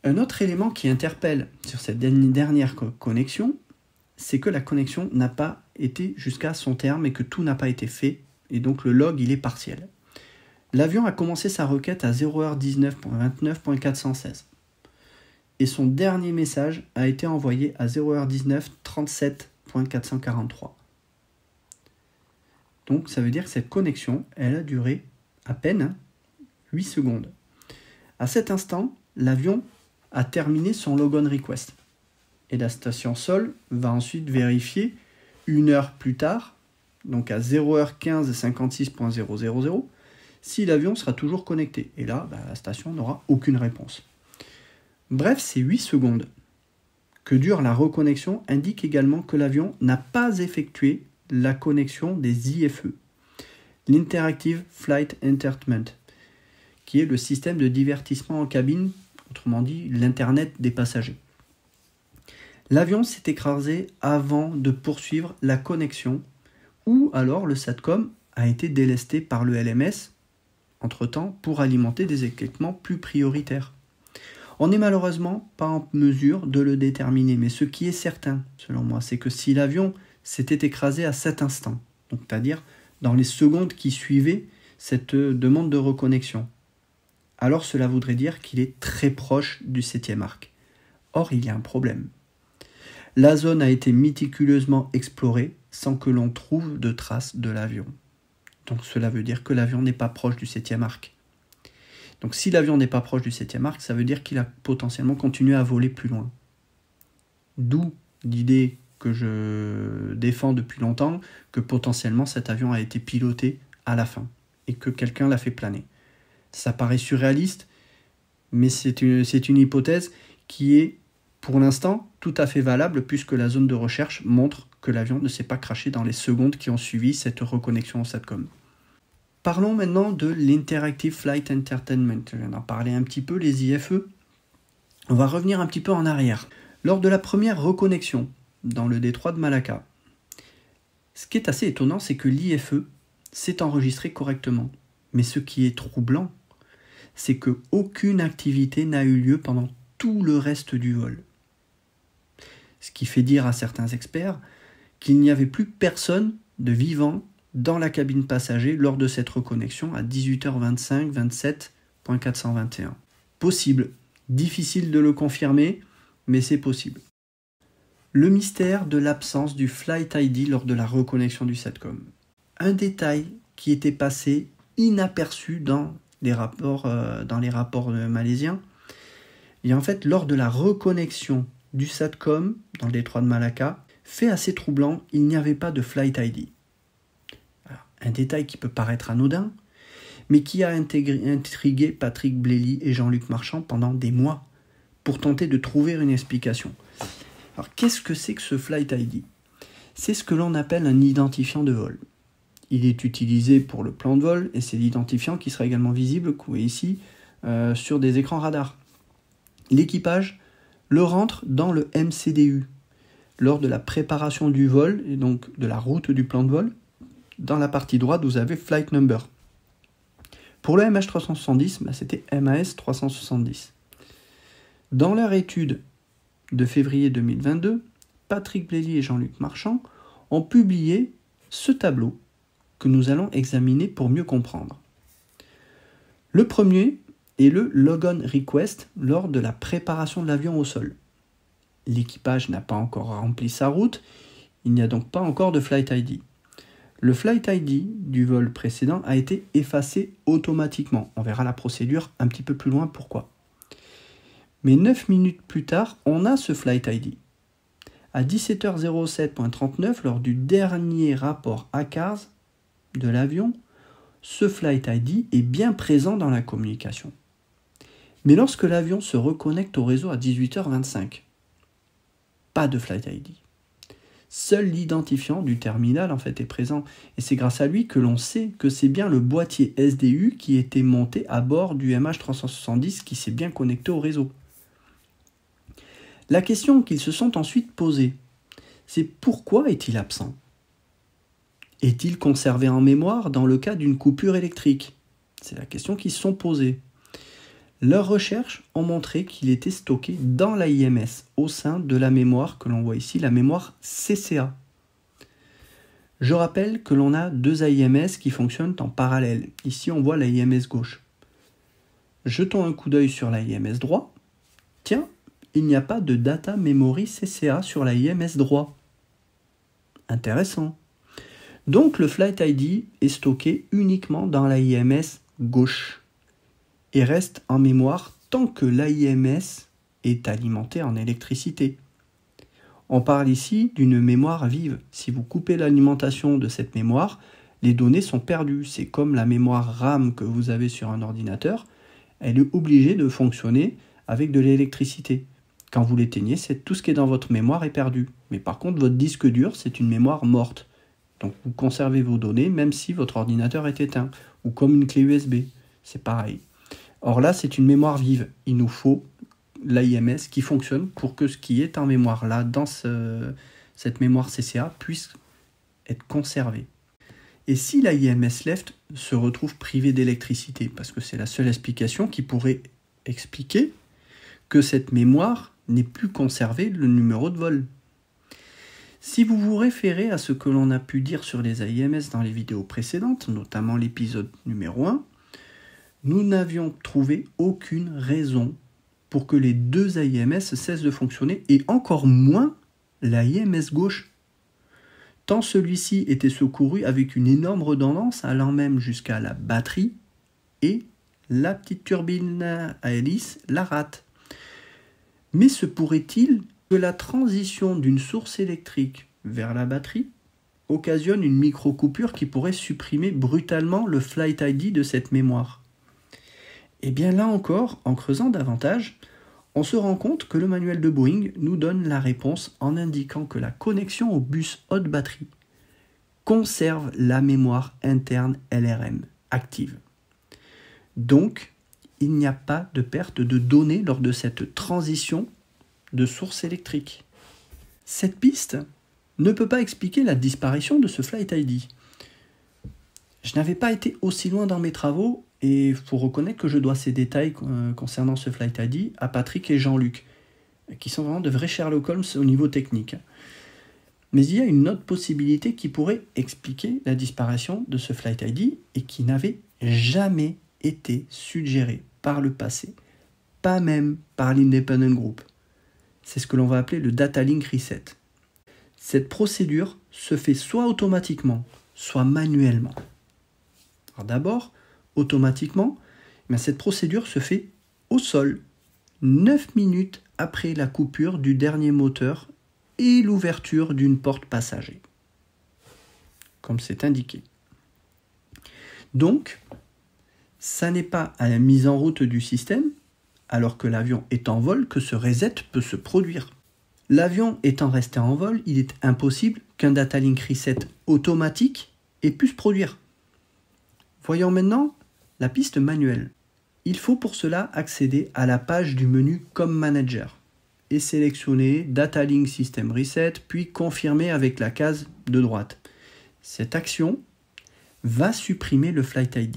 Un autre élément qui interpelle sur cette dernière connexion, c'est que la connexion n'a pas été jusqu'à son terme et que tout n'a pas été fait, et donc le log il est partiel. L'avion a commencé sa requête à 0h19.29.416 et son dernier message a été envoyé à 0h19.37.443. Donc ça veut dire que cette connexion, elle a duré à peine 8 secondes. À cet instant, l'avion a terminé son logon request. Et la station sol va ensuite vérifier une heure plus tard, donc à 0h15.56.000, si l'avion sera toujours connecté. Et là, bah, la station n'aura aucune réponse. Bref, ces 8 secondes que dure la reconnexion indiquent également que l'avion n'a pas effectué la connexion des IFE, l'Interactive Flight Entertainment, qui est le système de divertissement en cabine, autrement dit l'Internet des passagers. L'avion s'est écrasé avant de poursuivre la connexion, ou alors le SATCOM a été délesté par le LMS, entre-temps, pour alimenter des équipements plus prioritaires. On n'est malheureusement pas en mesure de le déterminer, mais ce qui est certain, selon moi, c'est que si l'avion s'était écrasé à cet instant, donc c'est-à-dire dans les secondes qui suivaient cette demande de reconnexion. Alors cela voudrait dire qu'il est très proche du septième arc. Or, il y a un problème. La zone a été méticuleusement explorée sans que l'on trouve de traces de l'avion. Donc cela veut dire que l'avion n'est pas proche du septième arc. Donc si l'avion n'est pas proche du septième arc, ça veut dire qu'il a potentiellement continué à voler plus loin. D'où l'idée que je défends depuis longtemps, que potentiellement cet avion a été piloté à la fin et que quelqu'un l'a fait planer. Ça paraît surréaliste, mais c'est une, hypothèse qui est pour l'instant tout à fait valable puisque la zone de recherche montre que l'avion ne s'est pas craché dans les secondes qui ont suivi cette reconnexion au SATCOM. Parlons maintenant de l'Interactive Flight Entertainment. Je viens d'en parler un petit peu, les IFE. On va revenir un petit peu en arrière. Lors de la première reconnexion, dans le détroit de Malacca. Ce qui est assez étonnant, c'est que l'IFE s'est enregistré correctement. Mais ce qui est troublant, c'est qu'aucune activité n'a eu lieu pendant tout le reste du vol. Ce qui fait dire à certains experts qu'il n'y avait plus personne de vivant dans la cabine passager lors de cette reconnexion à 18h25 27.421. Possible, difficile de le confirmer, mais c'est possible. Le mystère de l'absence du Flight ID lors de la reconnexion du SATCOM. Un détail qui était passé inaperçu dans les rapports, euh, euh, malaisiens. Et en fait, lors de la reconnexion du SATCOM dans le détroit de Malacca, fait assez troublant, il n'y avait pas de Flight ID. un détail qui peut paraître anodin, mais qui a intrigué Patrick Blély et Jean-Luc Marchand pendant des mois pour tenter de trouver une explication. Alors qu'est-ce que c'est que ce Flight ID C'est ce que l'on appelle un identifiant de vol. Il est utilisé pour le plan de vol et c'est l'identifiant qui sera également visible, coué ici, euh, sur des écrans radar. L'équipage le rentre dans le MCDU lors de la préparation du vol et donc de la route du plan de vol. Dans la partie droite, vous avez Flight Number. Pour le MH370, bah, c'était MAS 370. Dans leur étude de février 2022, Patrick Blély et Jean-Luc Marchand ont publié ce tableau que nous allons examiner pour mieux comprendre. Le premier est le Logon request lors de la préparation de l'avion au sol. L'équipage n'a pas encore rempli sa route, il n'y a donc pas encore de flight ID. Le flight ID du vol précédent a été effacé automatiquement. On verra la procédure un petit peu plus loin pourquoi mais 9 minutes plus tard, on a ce Flight ID. À 17h07.39, lors du dernier rapport ACARS de l'avion, ce Flight ID est bien présent dans la communication. Mais lorsque l'avion se reconnecte au réseau à 18h25, pas de Flight ID. Seul l'identifiant du terminal en fait est présent et c'est grâce à lui que l'on sait que c'est bien le boîtier SDU qui était monté à bord du MH370 qui s'est bien connecté au réseau. La question qu'ils se sont ensuite posée, c'est pourquoi est-il absent Est-il conservé en mémoire dans le cas d'une coupure électrique C'est la question qu'ils se sont posées. Leurs recherches ont montré qu'il était stocké dans la au sein de la mémoire que l'on voit ici, la mémoire CCA. Je rappelle que l'on a deux IMS qui fonctionnent en parallèle. Ici, on voit l'AIMS gauche. Jetons un coup d'œil sur l'AIMS droit. Tiens, il n'y a pas de data memory CCA sur la IMS droit. Intéressant. Donc le flight ID est stocké uniquement dans la IMS gauche et reste en mémoire tant que l'IMS est alimentée en électricité. On parle ici d'une mémoire vive. Si vous coupez l'alimentation de cette mémoire, les données sont perdues. C'est comme la mémoire RAM que vous avez sur un ordinateur, elle est obligée de fonctionner avec de l'électricité. Quand vous l'éteignez, c'est tout ce qui est dans votre mémoire est perdu. Mais par contre, votre disque dur, c'est une mémoire morte. Donc vous conservez vos données même si votre ordinateur est éteint, ou comme une clé USB, c'est pareil. Or là, c'est une mémoire vive. Il nous faut l'IMS qui fonctionne pour que ce qui est en mémoire là, dans cette mémoire CCA, puisse être conservé. Et si l'IMS left se retrouve privé d'électricité, parce que c'est la seule explication qui pourrait expliquer que cette mémoire n'est plus conservé le numéro de vol. Si vous vous référez à ce que l'on a pu dire sur les AIMS dans les vidéos précédentes, notamment l'épisode numéro 1, nous n'avions trouvé aucune raison pour que les deux AIMS cessent de fonctionner et encore moins l'AIMS gauche tant celui-ci était secouru avec une énorme redondance allant même jusqu'à la batterie et la petite turbine à hélice, la rate. Mais se pourrait-il que la transition d'une source électrique vers la batterie occasionne une micro-coupure qui pourrait supprimer brutalement le flight ID de cette mémoire Eh bien là encore, en creusant davantage, on se rend compte que le manuel de Boeing nous donne la réponse en indiquant que la connexion au bus haute batterie conserve la mémoire interne LRM active. Donc, il n'y a pas de perte de données lors de cette transition de source électrique. Cette piste ne peut pas expliquer la disparition de ce Flight ID. Je n'avais pas été aussi loin dans mes travaux et il faut reconnaître que je dois ces détails euh, concernant ce Flight ID à Patrick et Jean-Luc, qui sont vraiment de vrais Sherlock Holmes au niveau technique. Mais il y a une autre possibilité qui pourrait expliquer la disparition de ce Flight ID et qui n'avait jamais été suggérée par le passé, pas même par l'independent group. C'est ce que l'on va appeler le data link reset. Cette procédure se fait soit automatiquement, soit manuellement. d'abord, automatiquement, mais eh cette procédure se fait au sol, 9 minutes après la coupure du dernier moteur et l'ouverture d'une porte passager, comme c'est indiqué. Donc, ça n'est pas à la mise en route du système, alors que l'avion est en vol, que ce reset peut se produire. L'avion étant resté en vol, il est impossible qu'un DATALINK reset automatique ait pu se produire. Voyons maintenant la piste manuelle. Il faut pour cela accéder à la page du menu Com Manager et sélectionner Data Link System Reset, puis confirmer avec la case de droite. Cette action va supprimer le Flight ID.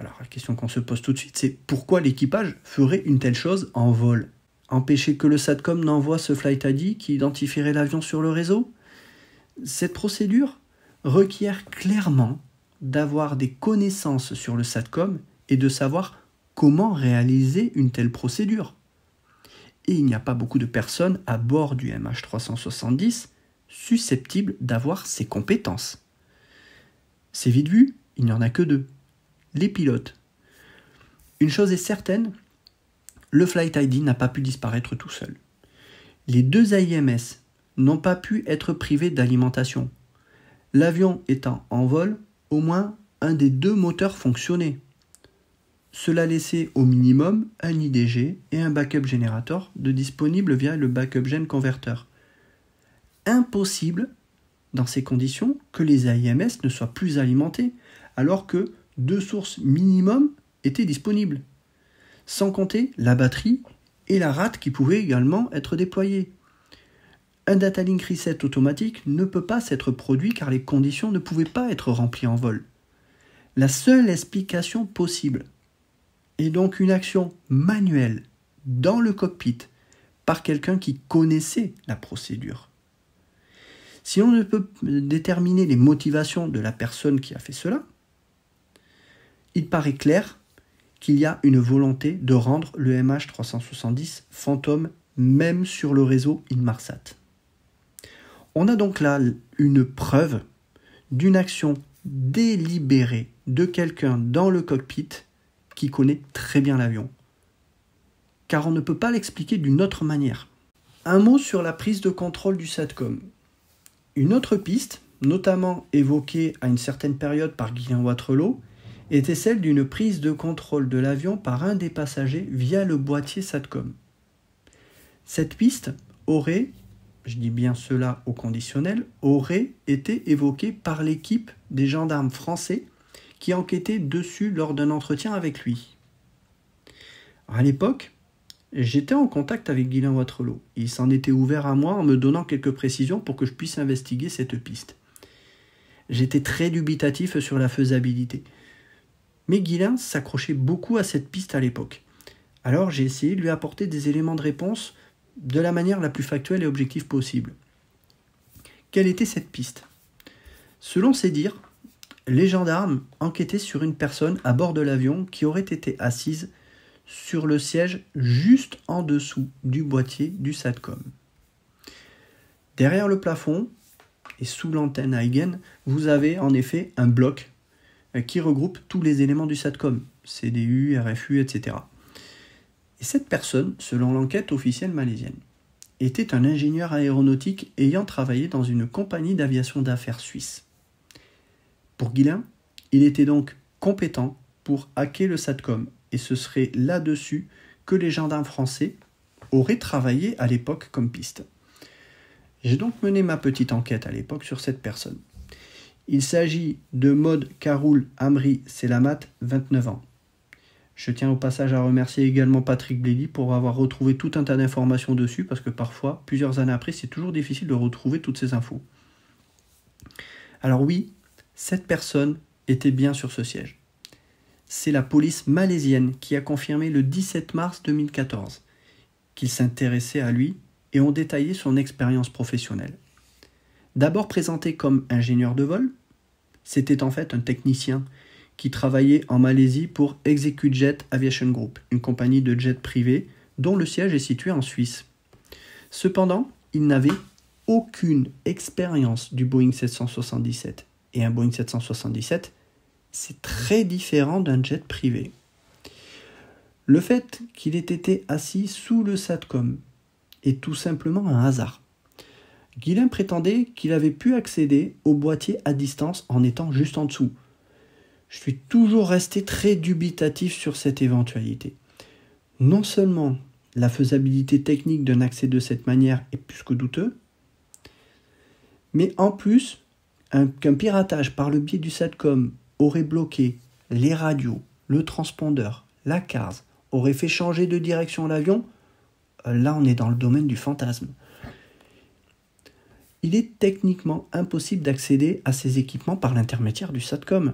Alors la question qu'on se pose tout de suite, c'est pourquoi l'équipage ferait une telle chose en vol Empêcher que le SATCOM n'envoie ce flight ID qui identifierait l'avion sur le réseau Cette procédure requiert clairement d'avoir des connaissances sur le SATCOM et de savoir comment réaliser une telle procédure. Et il n'y a pas beaucoup de personnes à bord du MH370 susceptibles d'avoir ces compétences. C'est vite vu, il n'y en a que deux les pilotes. Une chose est certaine, le Flight ID n'a pas pu disparaître tout seul. Les deux AIMS n'ont pas pu être privés d'alimentation. L'avion étant en vol, au moins un des deux moteurs fonctionnait. Cela laissait au minimum un IDG et un backup générateur de disponibles via le backup gen converter. Impossible, dans ces conditions, que les IMS ne soient plus alimentés, alors que deux sources minimum étaient disponibles, sans compter la batterie et la rate qui pouvaient également être déployées. Un Datalink Reset automatique ne peut pas s'être produit car les conditions ne pouvaient pas être remplies en vol. La seule explication possible est donc une action manuelle dans le cockpit par quelqu'un qui connaissait la procédure. Si on ne peut déterminer les motivations de la personne qui a fait cela, il paraît clair qu'il y a une volonté de rendre le MH370 fantôme même sur le réseau Inmarsat. On a donc là une preuve d'une action délibérée de quelqu'un dans le cockpit qui connaît très bien l'avion. Car on ne peut pas l'expliquer d'une autre manière. Un mot sur la prise de contrôle du SATCOM. Une autre piste, notamment évoquée à une certaine période par Guillaume Watrelot, était celle d'une prise de contrôle de l'avion par un des passagers via le boîtier SATCOM. Cette piste aurait, je dis bien cela au conditionnel, aurait été évoquée par l'équipe des gendarmes français qui enquêtait dessus lors d'un entretien avec lui. À l'époque, j'étais en contact avec Guylain Watrelot. Il s'en était ouvert à moi en me donnant quelques précisions pour que je puisse investiguer cette piste. J'étais très dubitatif sur la faisabilité mais Guillain s'accrochait beaucoup à cette piste à l'époque. Alors j'ai essayé de lui apporter des éléments de réponse de la manière la plus factuelle et objective possible. Quelle était cette piste Selon ses dires, les gendarmes enquêtaient sur une personne à bord de l'avion qui aurait été assise sur le siège juste en dessous du boîtier du SATCOM. Derrière le plafond et sous l'antenne Eigen, vous avez en effet un bloc euh, qui regroupe tous les éléments du SATCOM, CDU, RFU, etc. Et cette personne, selon l'enquête officielle malaisienne, était un ingénieur aéronautique ayant travaillé dans une compagnie d'aviation d'affaires suisse. Pour Guillain, il était donc compétent pour hacker le SATCOM, et ce serait là-dessus que les gendarmes français auraient travaillé à l'époque comme piste. J'ai donc mené ma petite enquête à l'époque sur cette personne. Il s'agit de Maud Karoul Amri Selamat, 29 ans. Je tiens au passage à remercier également Patrick Blély pour avoir retrouvé tout un tas d'informations dessus, parce que parfois, plusieurs années après, c'est toujours difficile de retrouver toutes ces infos. Alors oui, cette personne était bien sur ce siège. C'est la police malaisienne qui a confirmé le 17 mars 2014 qu'ils s'intéressaient à lui et ont détaillé son expérience professionnelle. D'abord présenté comme ingénieur de vol, c'était en fait un technicien qui travaillait en Malaisie pour Execute Aviation Group, une compagnie de jets privés dont le siège est situé en Suisse. Cependant, il n'avait aucune expérience du Boeing 777. Et un Boeing 777, c'est très différent d'un jet privé. Le fait qu'il ait été assis sous le SATCOM est tout simplement un hasard. Guillain prétendait qu'il avait pu accéder au boîtier à distance en étant juste en dessous. Je suis toujours resté très dubitatif sur cette éventualité. Non seulement la faisabilité technique d'un accès de cette manière est plus que douteux, mais en plus qu'un piratage par le biais du SATCOM aurait bloqué les radios, le transpondeur, la case, aurait fait changer de direction l'avion, là on est dans le domaine du fantasme il est techniquement impossible d'accéder à ces équipements par l'intermédiaire du SATCOM.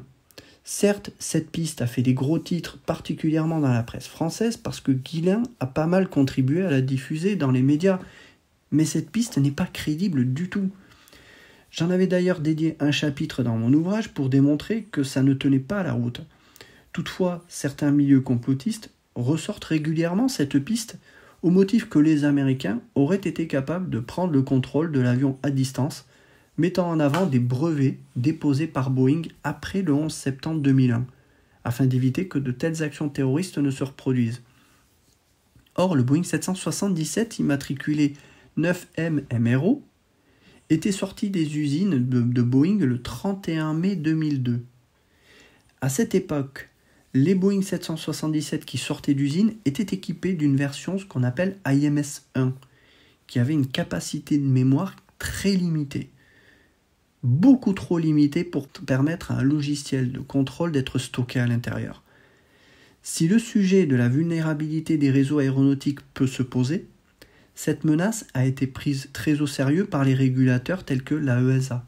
Certes, cette piste a fait des gros titres, particulièrement dans la presse française, parce que Guillain a pas mal contribué à la diffuser dans les médias, mais cette piste n'est pas crédible du tout. J'en avais d'ailleurs dédié un chapitre dans mon ouvrage pour démontrer que ça ne tenait pas à la route. Toutefois, certains milieux complotistes ressortent régulièrement cette piste au motif que les Américains auraient été capables de prendre le contrôle de l'avion à distance, mettant en avant des brevets déposés par Boeing après le 11 septembre 2001, afin d'éviter que de telles actions terroristes ne se reproduisent. Or, le Boeing 777 immatriculé 9MMRO était sorti des usines de, Boeing le 31 mai 2002. À cette époque, les Boeing 777 qui sortaient d'usine étaient équipés d'une version, ce qu'on appelle IMS-1, qui avait une capacité de mémoire très limitée. Beaucoup trop limitée pour permettre à un logiciel de contrôle d'être stocké à l'intérieur. Si le sujet de la vulnérabilité des réseaux aéronautiques peut se poser, cette menace a été prise très au sérieux par les régulateurs tels que l'AESA,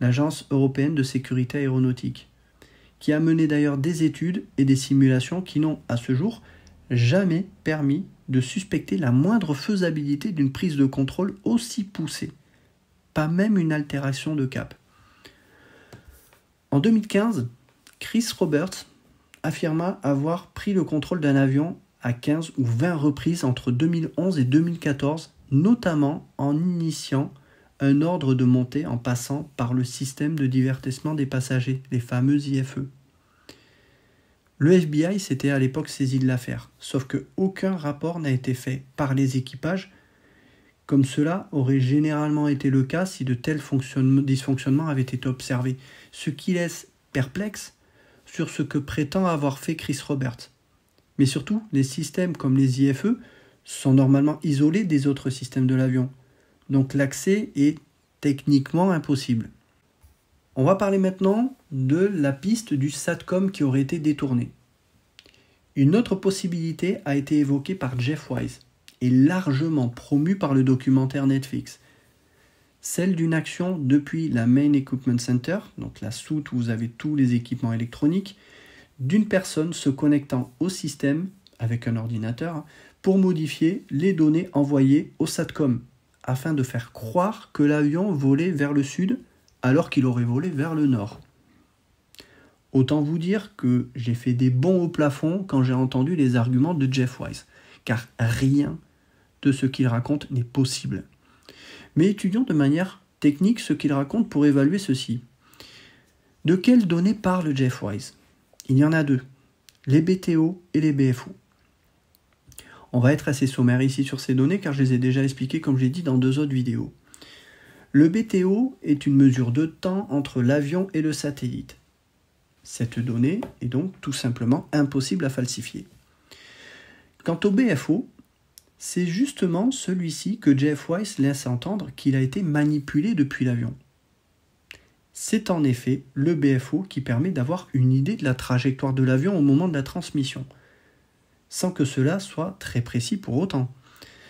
l'Agence européenne de sécurité aéronautique, qui a mené d'ailleurs des études et des simulations qui n'ont, à ce jour, jamais permis de suspecter la moindre faisabilité d'une prise de contrôle aussi poussée, pas même une altération de cap. En 2015, Chris Roberts affirma avoir pris le contrôle d'un avion à 15 ou 20 reprises entre 2011 et 2014, notamment en initiant un ordre de montée en passant par le système de divertissement des passagers, les fameux IFE. Le FBI s'était à l'époque saisi de l'affaire, sauf que aucun rapport n'a été fait par les équipages, comme cela aurait généralement été le cas si de tels dysfonctionnements avaient été observés, ce qui laisse perplexe sur ce que prétend avoir fait Chris Roberts. Mais surtout, les systèmes comme les IFE sont normalement isolés des autres systèmes de l'avion, donc l'accès est techniquement impossible. On va parler maintenant de la piste du SATCOM qui aurait été détournée. Une autre possibilité a été évoquée par Jeff Wise et largement promue par le documentaire Netflix. Celle d'une action depuis la Main Equipment Center, donc la soute où vous avez tous les équipements électroniques, d'une personne se connectant au système avec un ordinateur pour modifier les données envoyées au SATCOM, afin de faire croire que l'avion volait vers le sud alors qu'il aurait volé vers le nord. Autant vous dire que j'ai fait des bons au plafond quand j'ai entendu les arguments de Jeff Wise, car rien de ce qu'il raconte n'est possible. Mais étudions de manière technique ce qu'il raconte pour évaluer ceci. De quelles données parle Jeff Wise Il y en a deux, les BTO et les BFO. On va être assez sommaire ici sur ces données car je les ai déjà expliquées comme j'ai dit dans deux autres vidéos. Le BTO est une mesure de temps entre l'avion et le satellite. Cette donnée est donc tout simplement impossible à falsifier. Quant au BFO, c'est justement celui-ci que Jeff Weiss laisse entendre qu'il a été manipulé depuis l'avion. C'est en effet le BFO qui permet d'avoir une idée de la trajectoire de l'avion au moment de la transmission sans que cela soit très précis pour autant.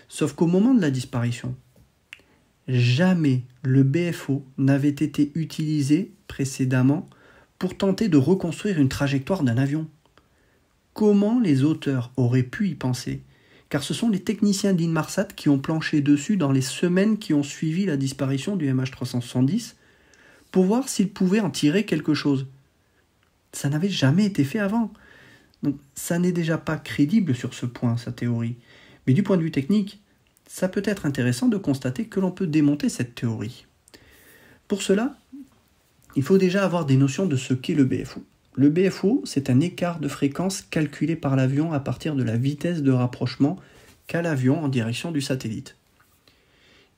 Sauf qu'au moment de la disparition, jamais le BFO n'avait été utilisé précédemment pour tenter de reconstruire une trajectoire d'un avion. Comment les auteurs auraient pu y penser Car ce sont les techniciens d'INMARSAT qui ont planché dessus dans les semaines qui ont suivi la disparition du MH370 pour voir s'ils pouvaient en tirer quelque chose. Ça n'avait jamais été fait avant. Donc ça n'est déjà pas crédible sur ce point, sa théorie. Mais du point de vue technique, ça peut être intéressant de constater que l'on peut démonter cette théorie. Pour cela, il faut déjà avoir des notions de ce qu'est le BFO. Le BFO, c'est un écart de fréquence calculé par l'avion à partir de la vitesse de rapprochement qu'a l'avion en direction du satellite.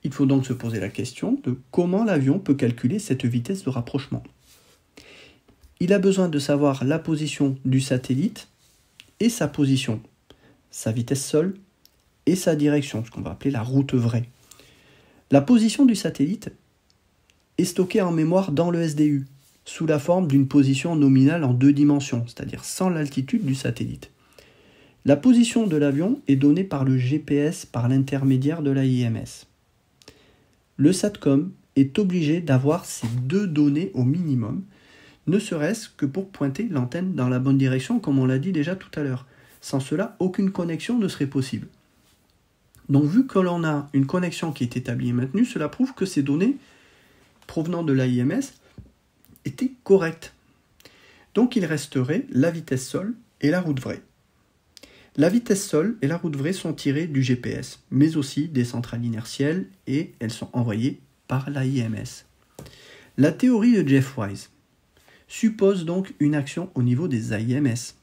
Il faut donc se poser la question de comment l'avion peut calculer cette vitesse de rapprochement. Il a besoin de savoir la position du satellite et sa position, sa vitesse sol, et sa direction, ce qu'on va appeler la route vraie. La position du satellite est stockée en mémoire dans le SDU, sous la forme d'une position nominale en deux dimensions, c'est-à-dire sans l'altitude du satellite. La position de l'avion est donnée par le GPS par l'intermédiaire de la Le SATCOM est obligé d'avoir ces deux données au minimum ne serait-ce que pour pointer l'antenne dans la bonne direction, comme on l'a dit déjà tout à l'heure. Sans cela, aucune connexion ne serait possible. Donc vu que l'on a une connexion qui est établie et maintenue, cela prouve que ces données provenant de l'AIMS étaient correctes. Donc il resterait la vitesse sol et la route vraie. La vitesse sol et la route vraie sont tirées du GPS, mais aussi des centrales inertielles et elles sont envoyées par l'AIMS. La théorie de Jeff Wise suppose donc une action au niveau des IMS.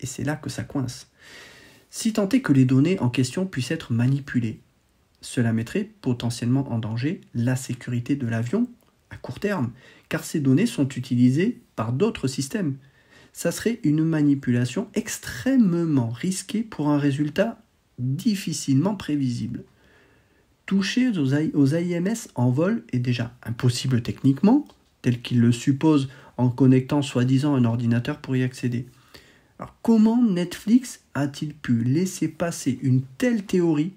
Et c'est là que ça coince. Si tant est que les données en question puissent être manipulées, cela mettrait potentiellement en danger la sécurité de l'avion à court terme, car ces données sont utilisées par d'autres systèmes. Ça serait une manipulation extrêmement risquée pour un résultat difficilement prévisible. Toucher aux, IMS en vol est déjà impossible techniquement, tel qu'il le suppose en connectant soi-disant un ordinateur pour y accéder. Alors comment Netflix a-t-il pu laisser passer une telle théorie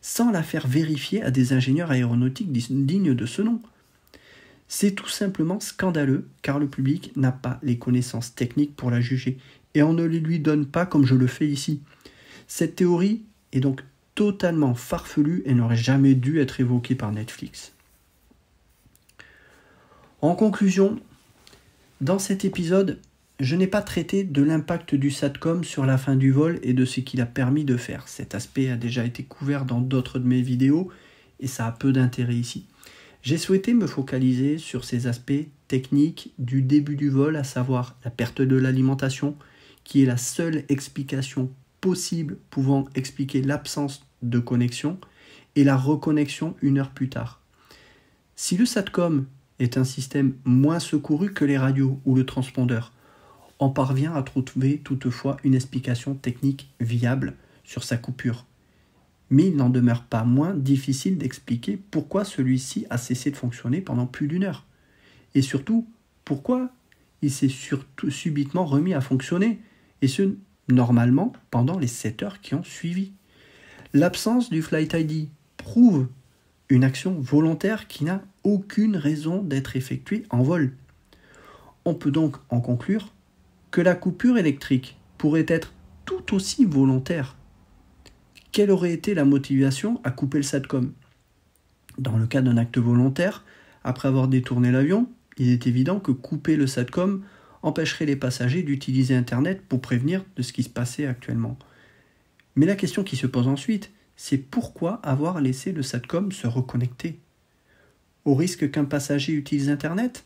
sans la faire vérifier à des ingénieurs aéronautiques dignes de ce nom C'est tout simplement scandaleux car le public n'a pas les connaissances techniques pour la juger et on ne les lui donne pas comme je le fais ici. Cette théorie est donc totalement farfelue et n'aurait jamais dû être évoquée par Netflix. En conclusion, dans cet épisode, je n'ai pas traité de l'impact du SATCOM sur la fin du vol et de ce qu'il a permis de faire. Cet aspect a déjà été couvert dans d'autres de mes vidéos et ça a peu d'intérêt ici. J'ai souhaité me focaliser sur ces aspects techniques du début du vol, à savoir la perte de l'alimentation, qui est la seule explication possible pouvant expliquer l'absence de connexion, et la reconnexion une heure plus tard. Si le SATCOM est un système moins secouru que les radios ou le transpondeur. On parvient à trouver toutefois une explication technique viable sur sa coupure. Mais il n'en demeure pas moins difficile d'expliquer pourquoi celui-ci a cessé de fonctionner pendant plus d'une heure. Et surtout, pourquoi il s'est surtout subitement remis à fonctionner, et ce, normalement, pendant les 7 heures qui ont suivi. L'absence du Flight ID prouve une action volontaire qui n'a aucune raison d'être effectuée en vol. On peut donc en conclure que la coupure électrique pourrait être tout aussi volontaire. Quelle aurait été la motivation à couper le SATCOM Dans le cas d'un acte volontaire, après avoir détourné l'avion, il est évident que couper le SATCOM empêcherait les passagers d'utiliser Internet pour prévenir de ce qui se passait actuellement. Mais la question qui se pose ensuite, c'est pourquoi avoir laissé le SATCOM se reconnecter au risque qu'un passager utilise Internet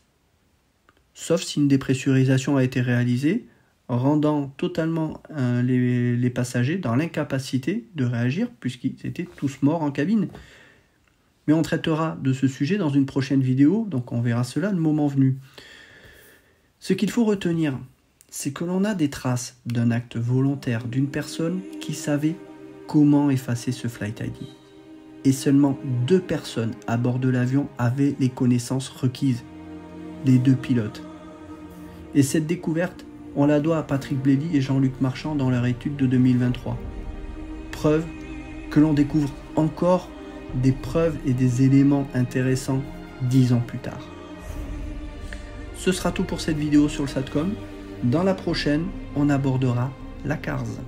Sauf si une dépressurisation a été réalisée, rendant totalement euh, les, les, passagers dans l'incapacité de réagir puisqu'ils étaient tous morts en cabine. Mais on traitera de ce sujet dans une prochaine vidéo, donc on verra cela le moment venu. Ce qu'il faut retenir, c'est que l'on a des traces d'un acte volontaire d'une personne qui savait comment effacer ce Flight ID et seulement deux personnes à bord de l'avion avaient les connaissances requises, les deux pilotes. Et cette découverte, on la doit à Patrick Blély et Jean-Luc Marchand dans leur étude de 2023. Preuve que l'on découvre encore des preuves et des éléments intéressants dix ans plus tard. Ce sera tout pour cette vidéo sur le SATCOM. Dans la prochaine, on abordera la CARS.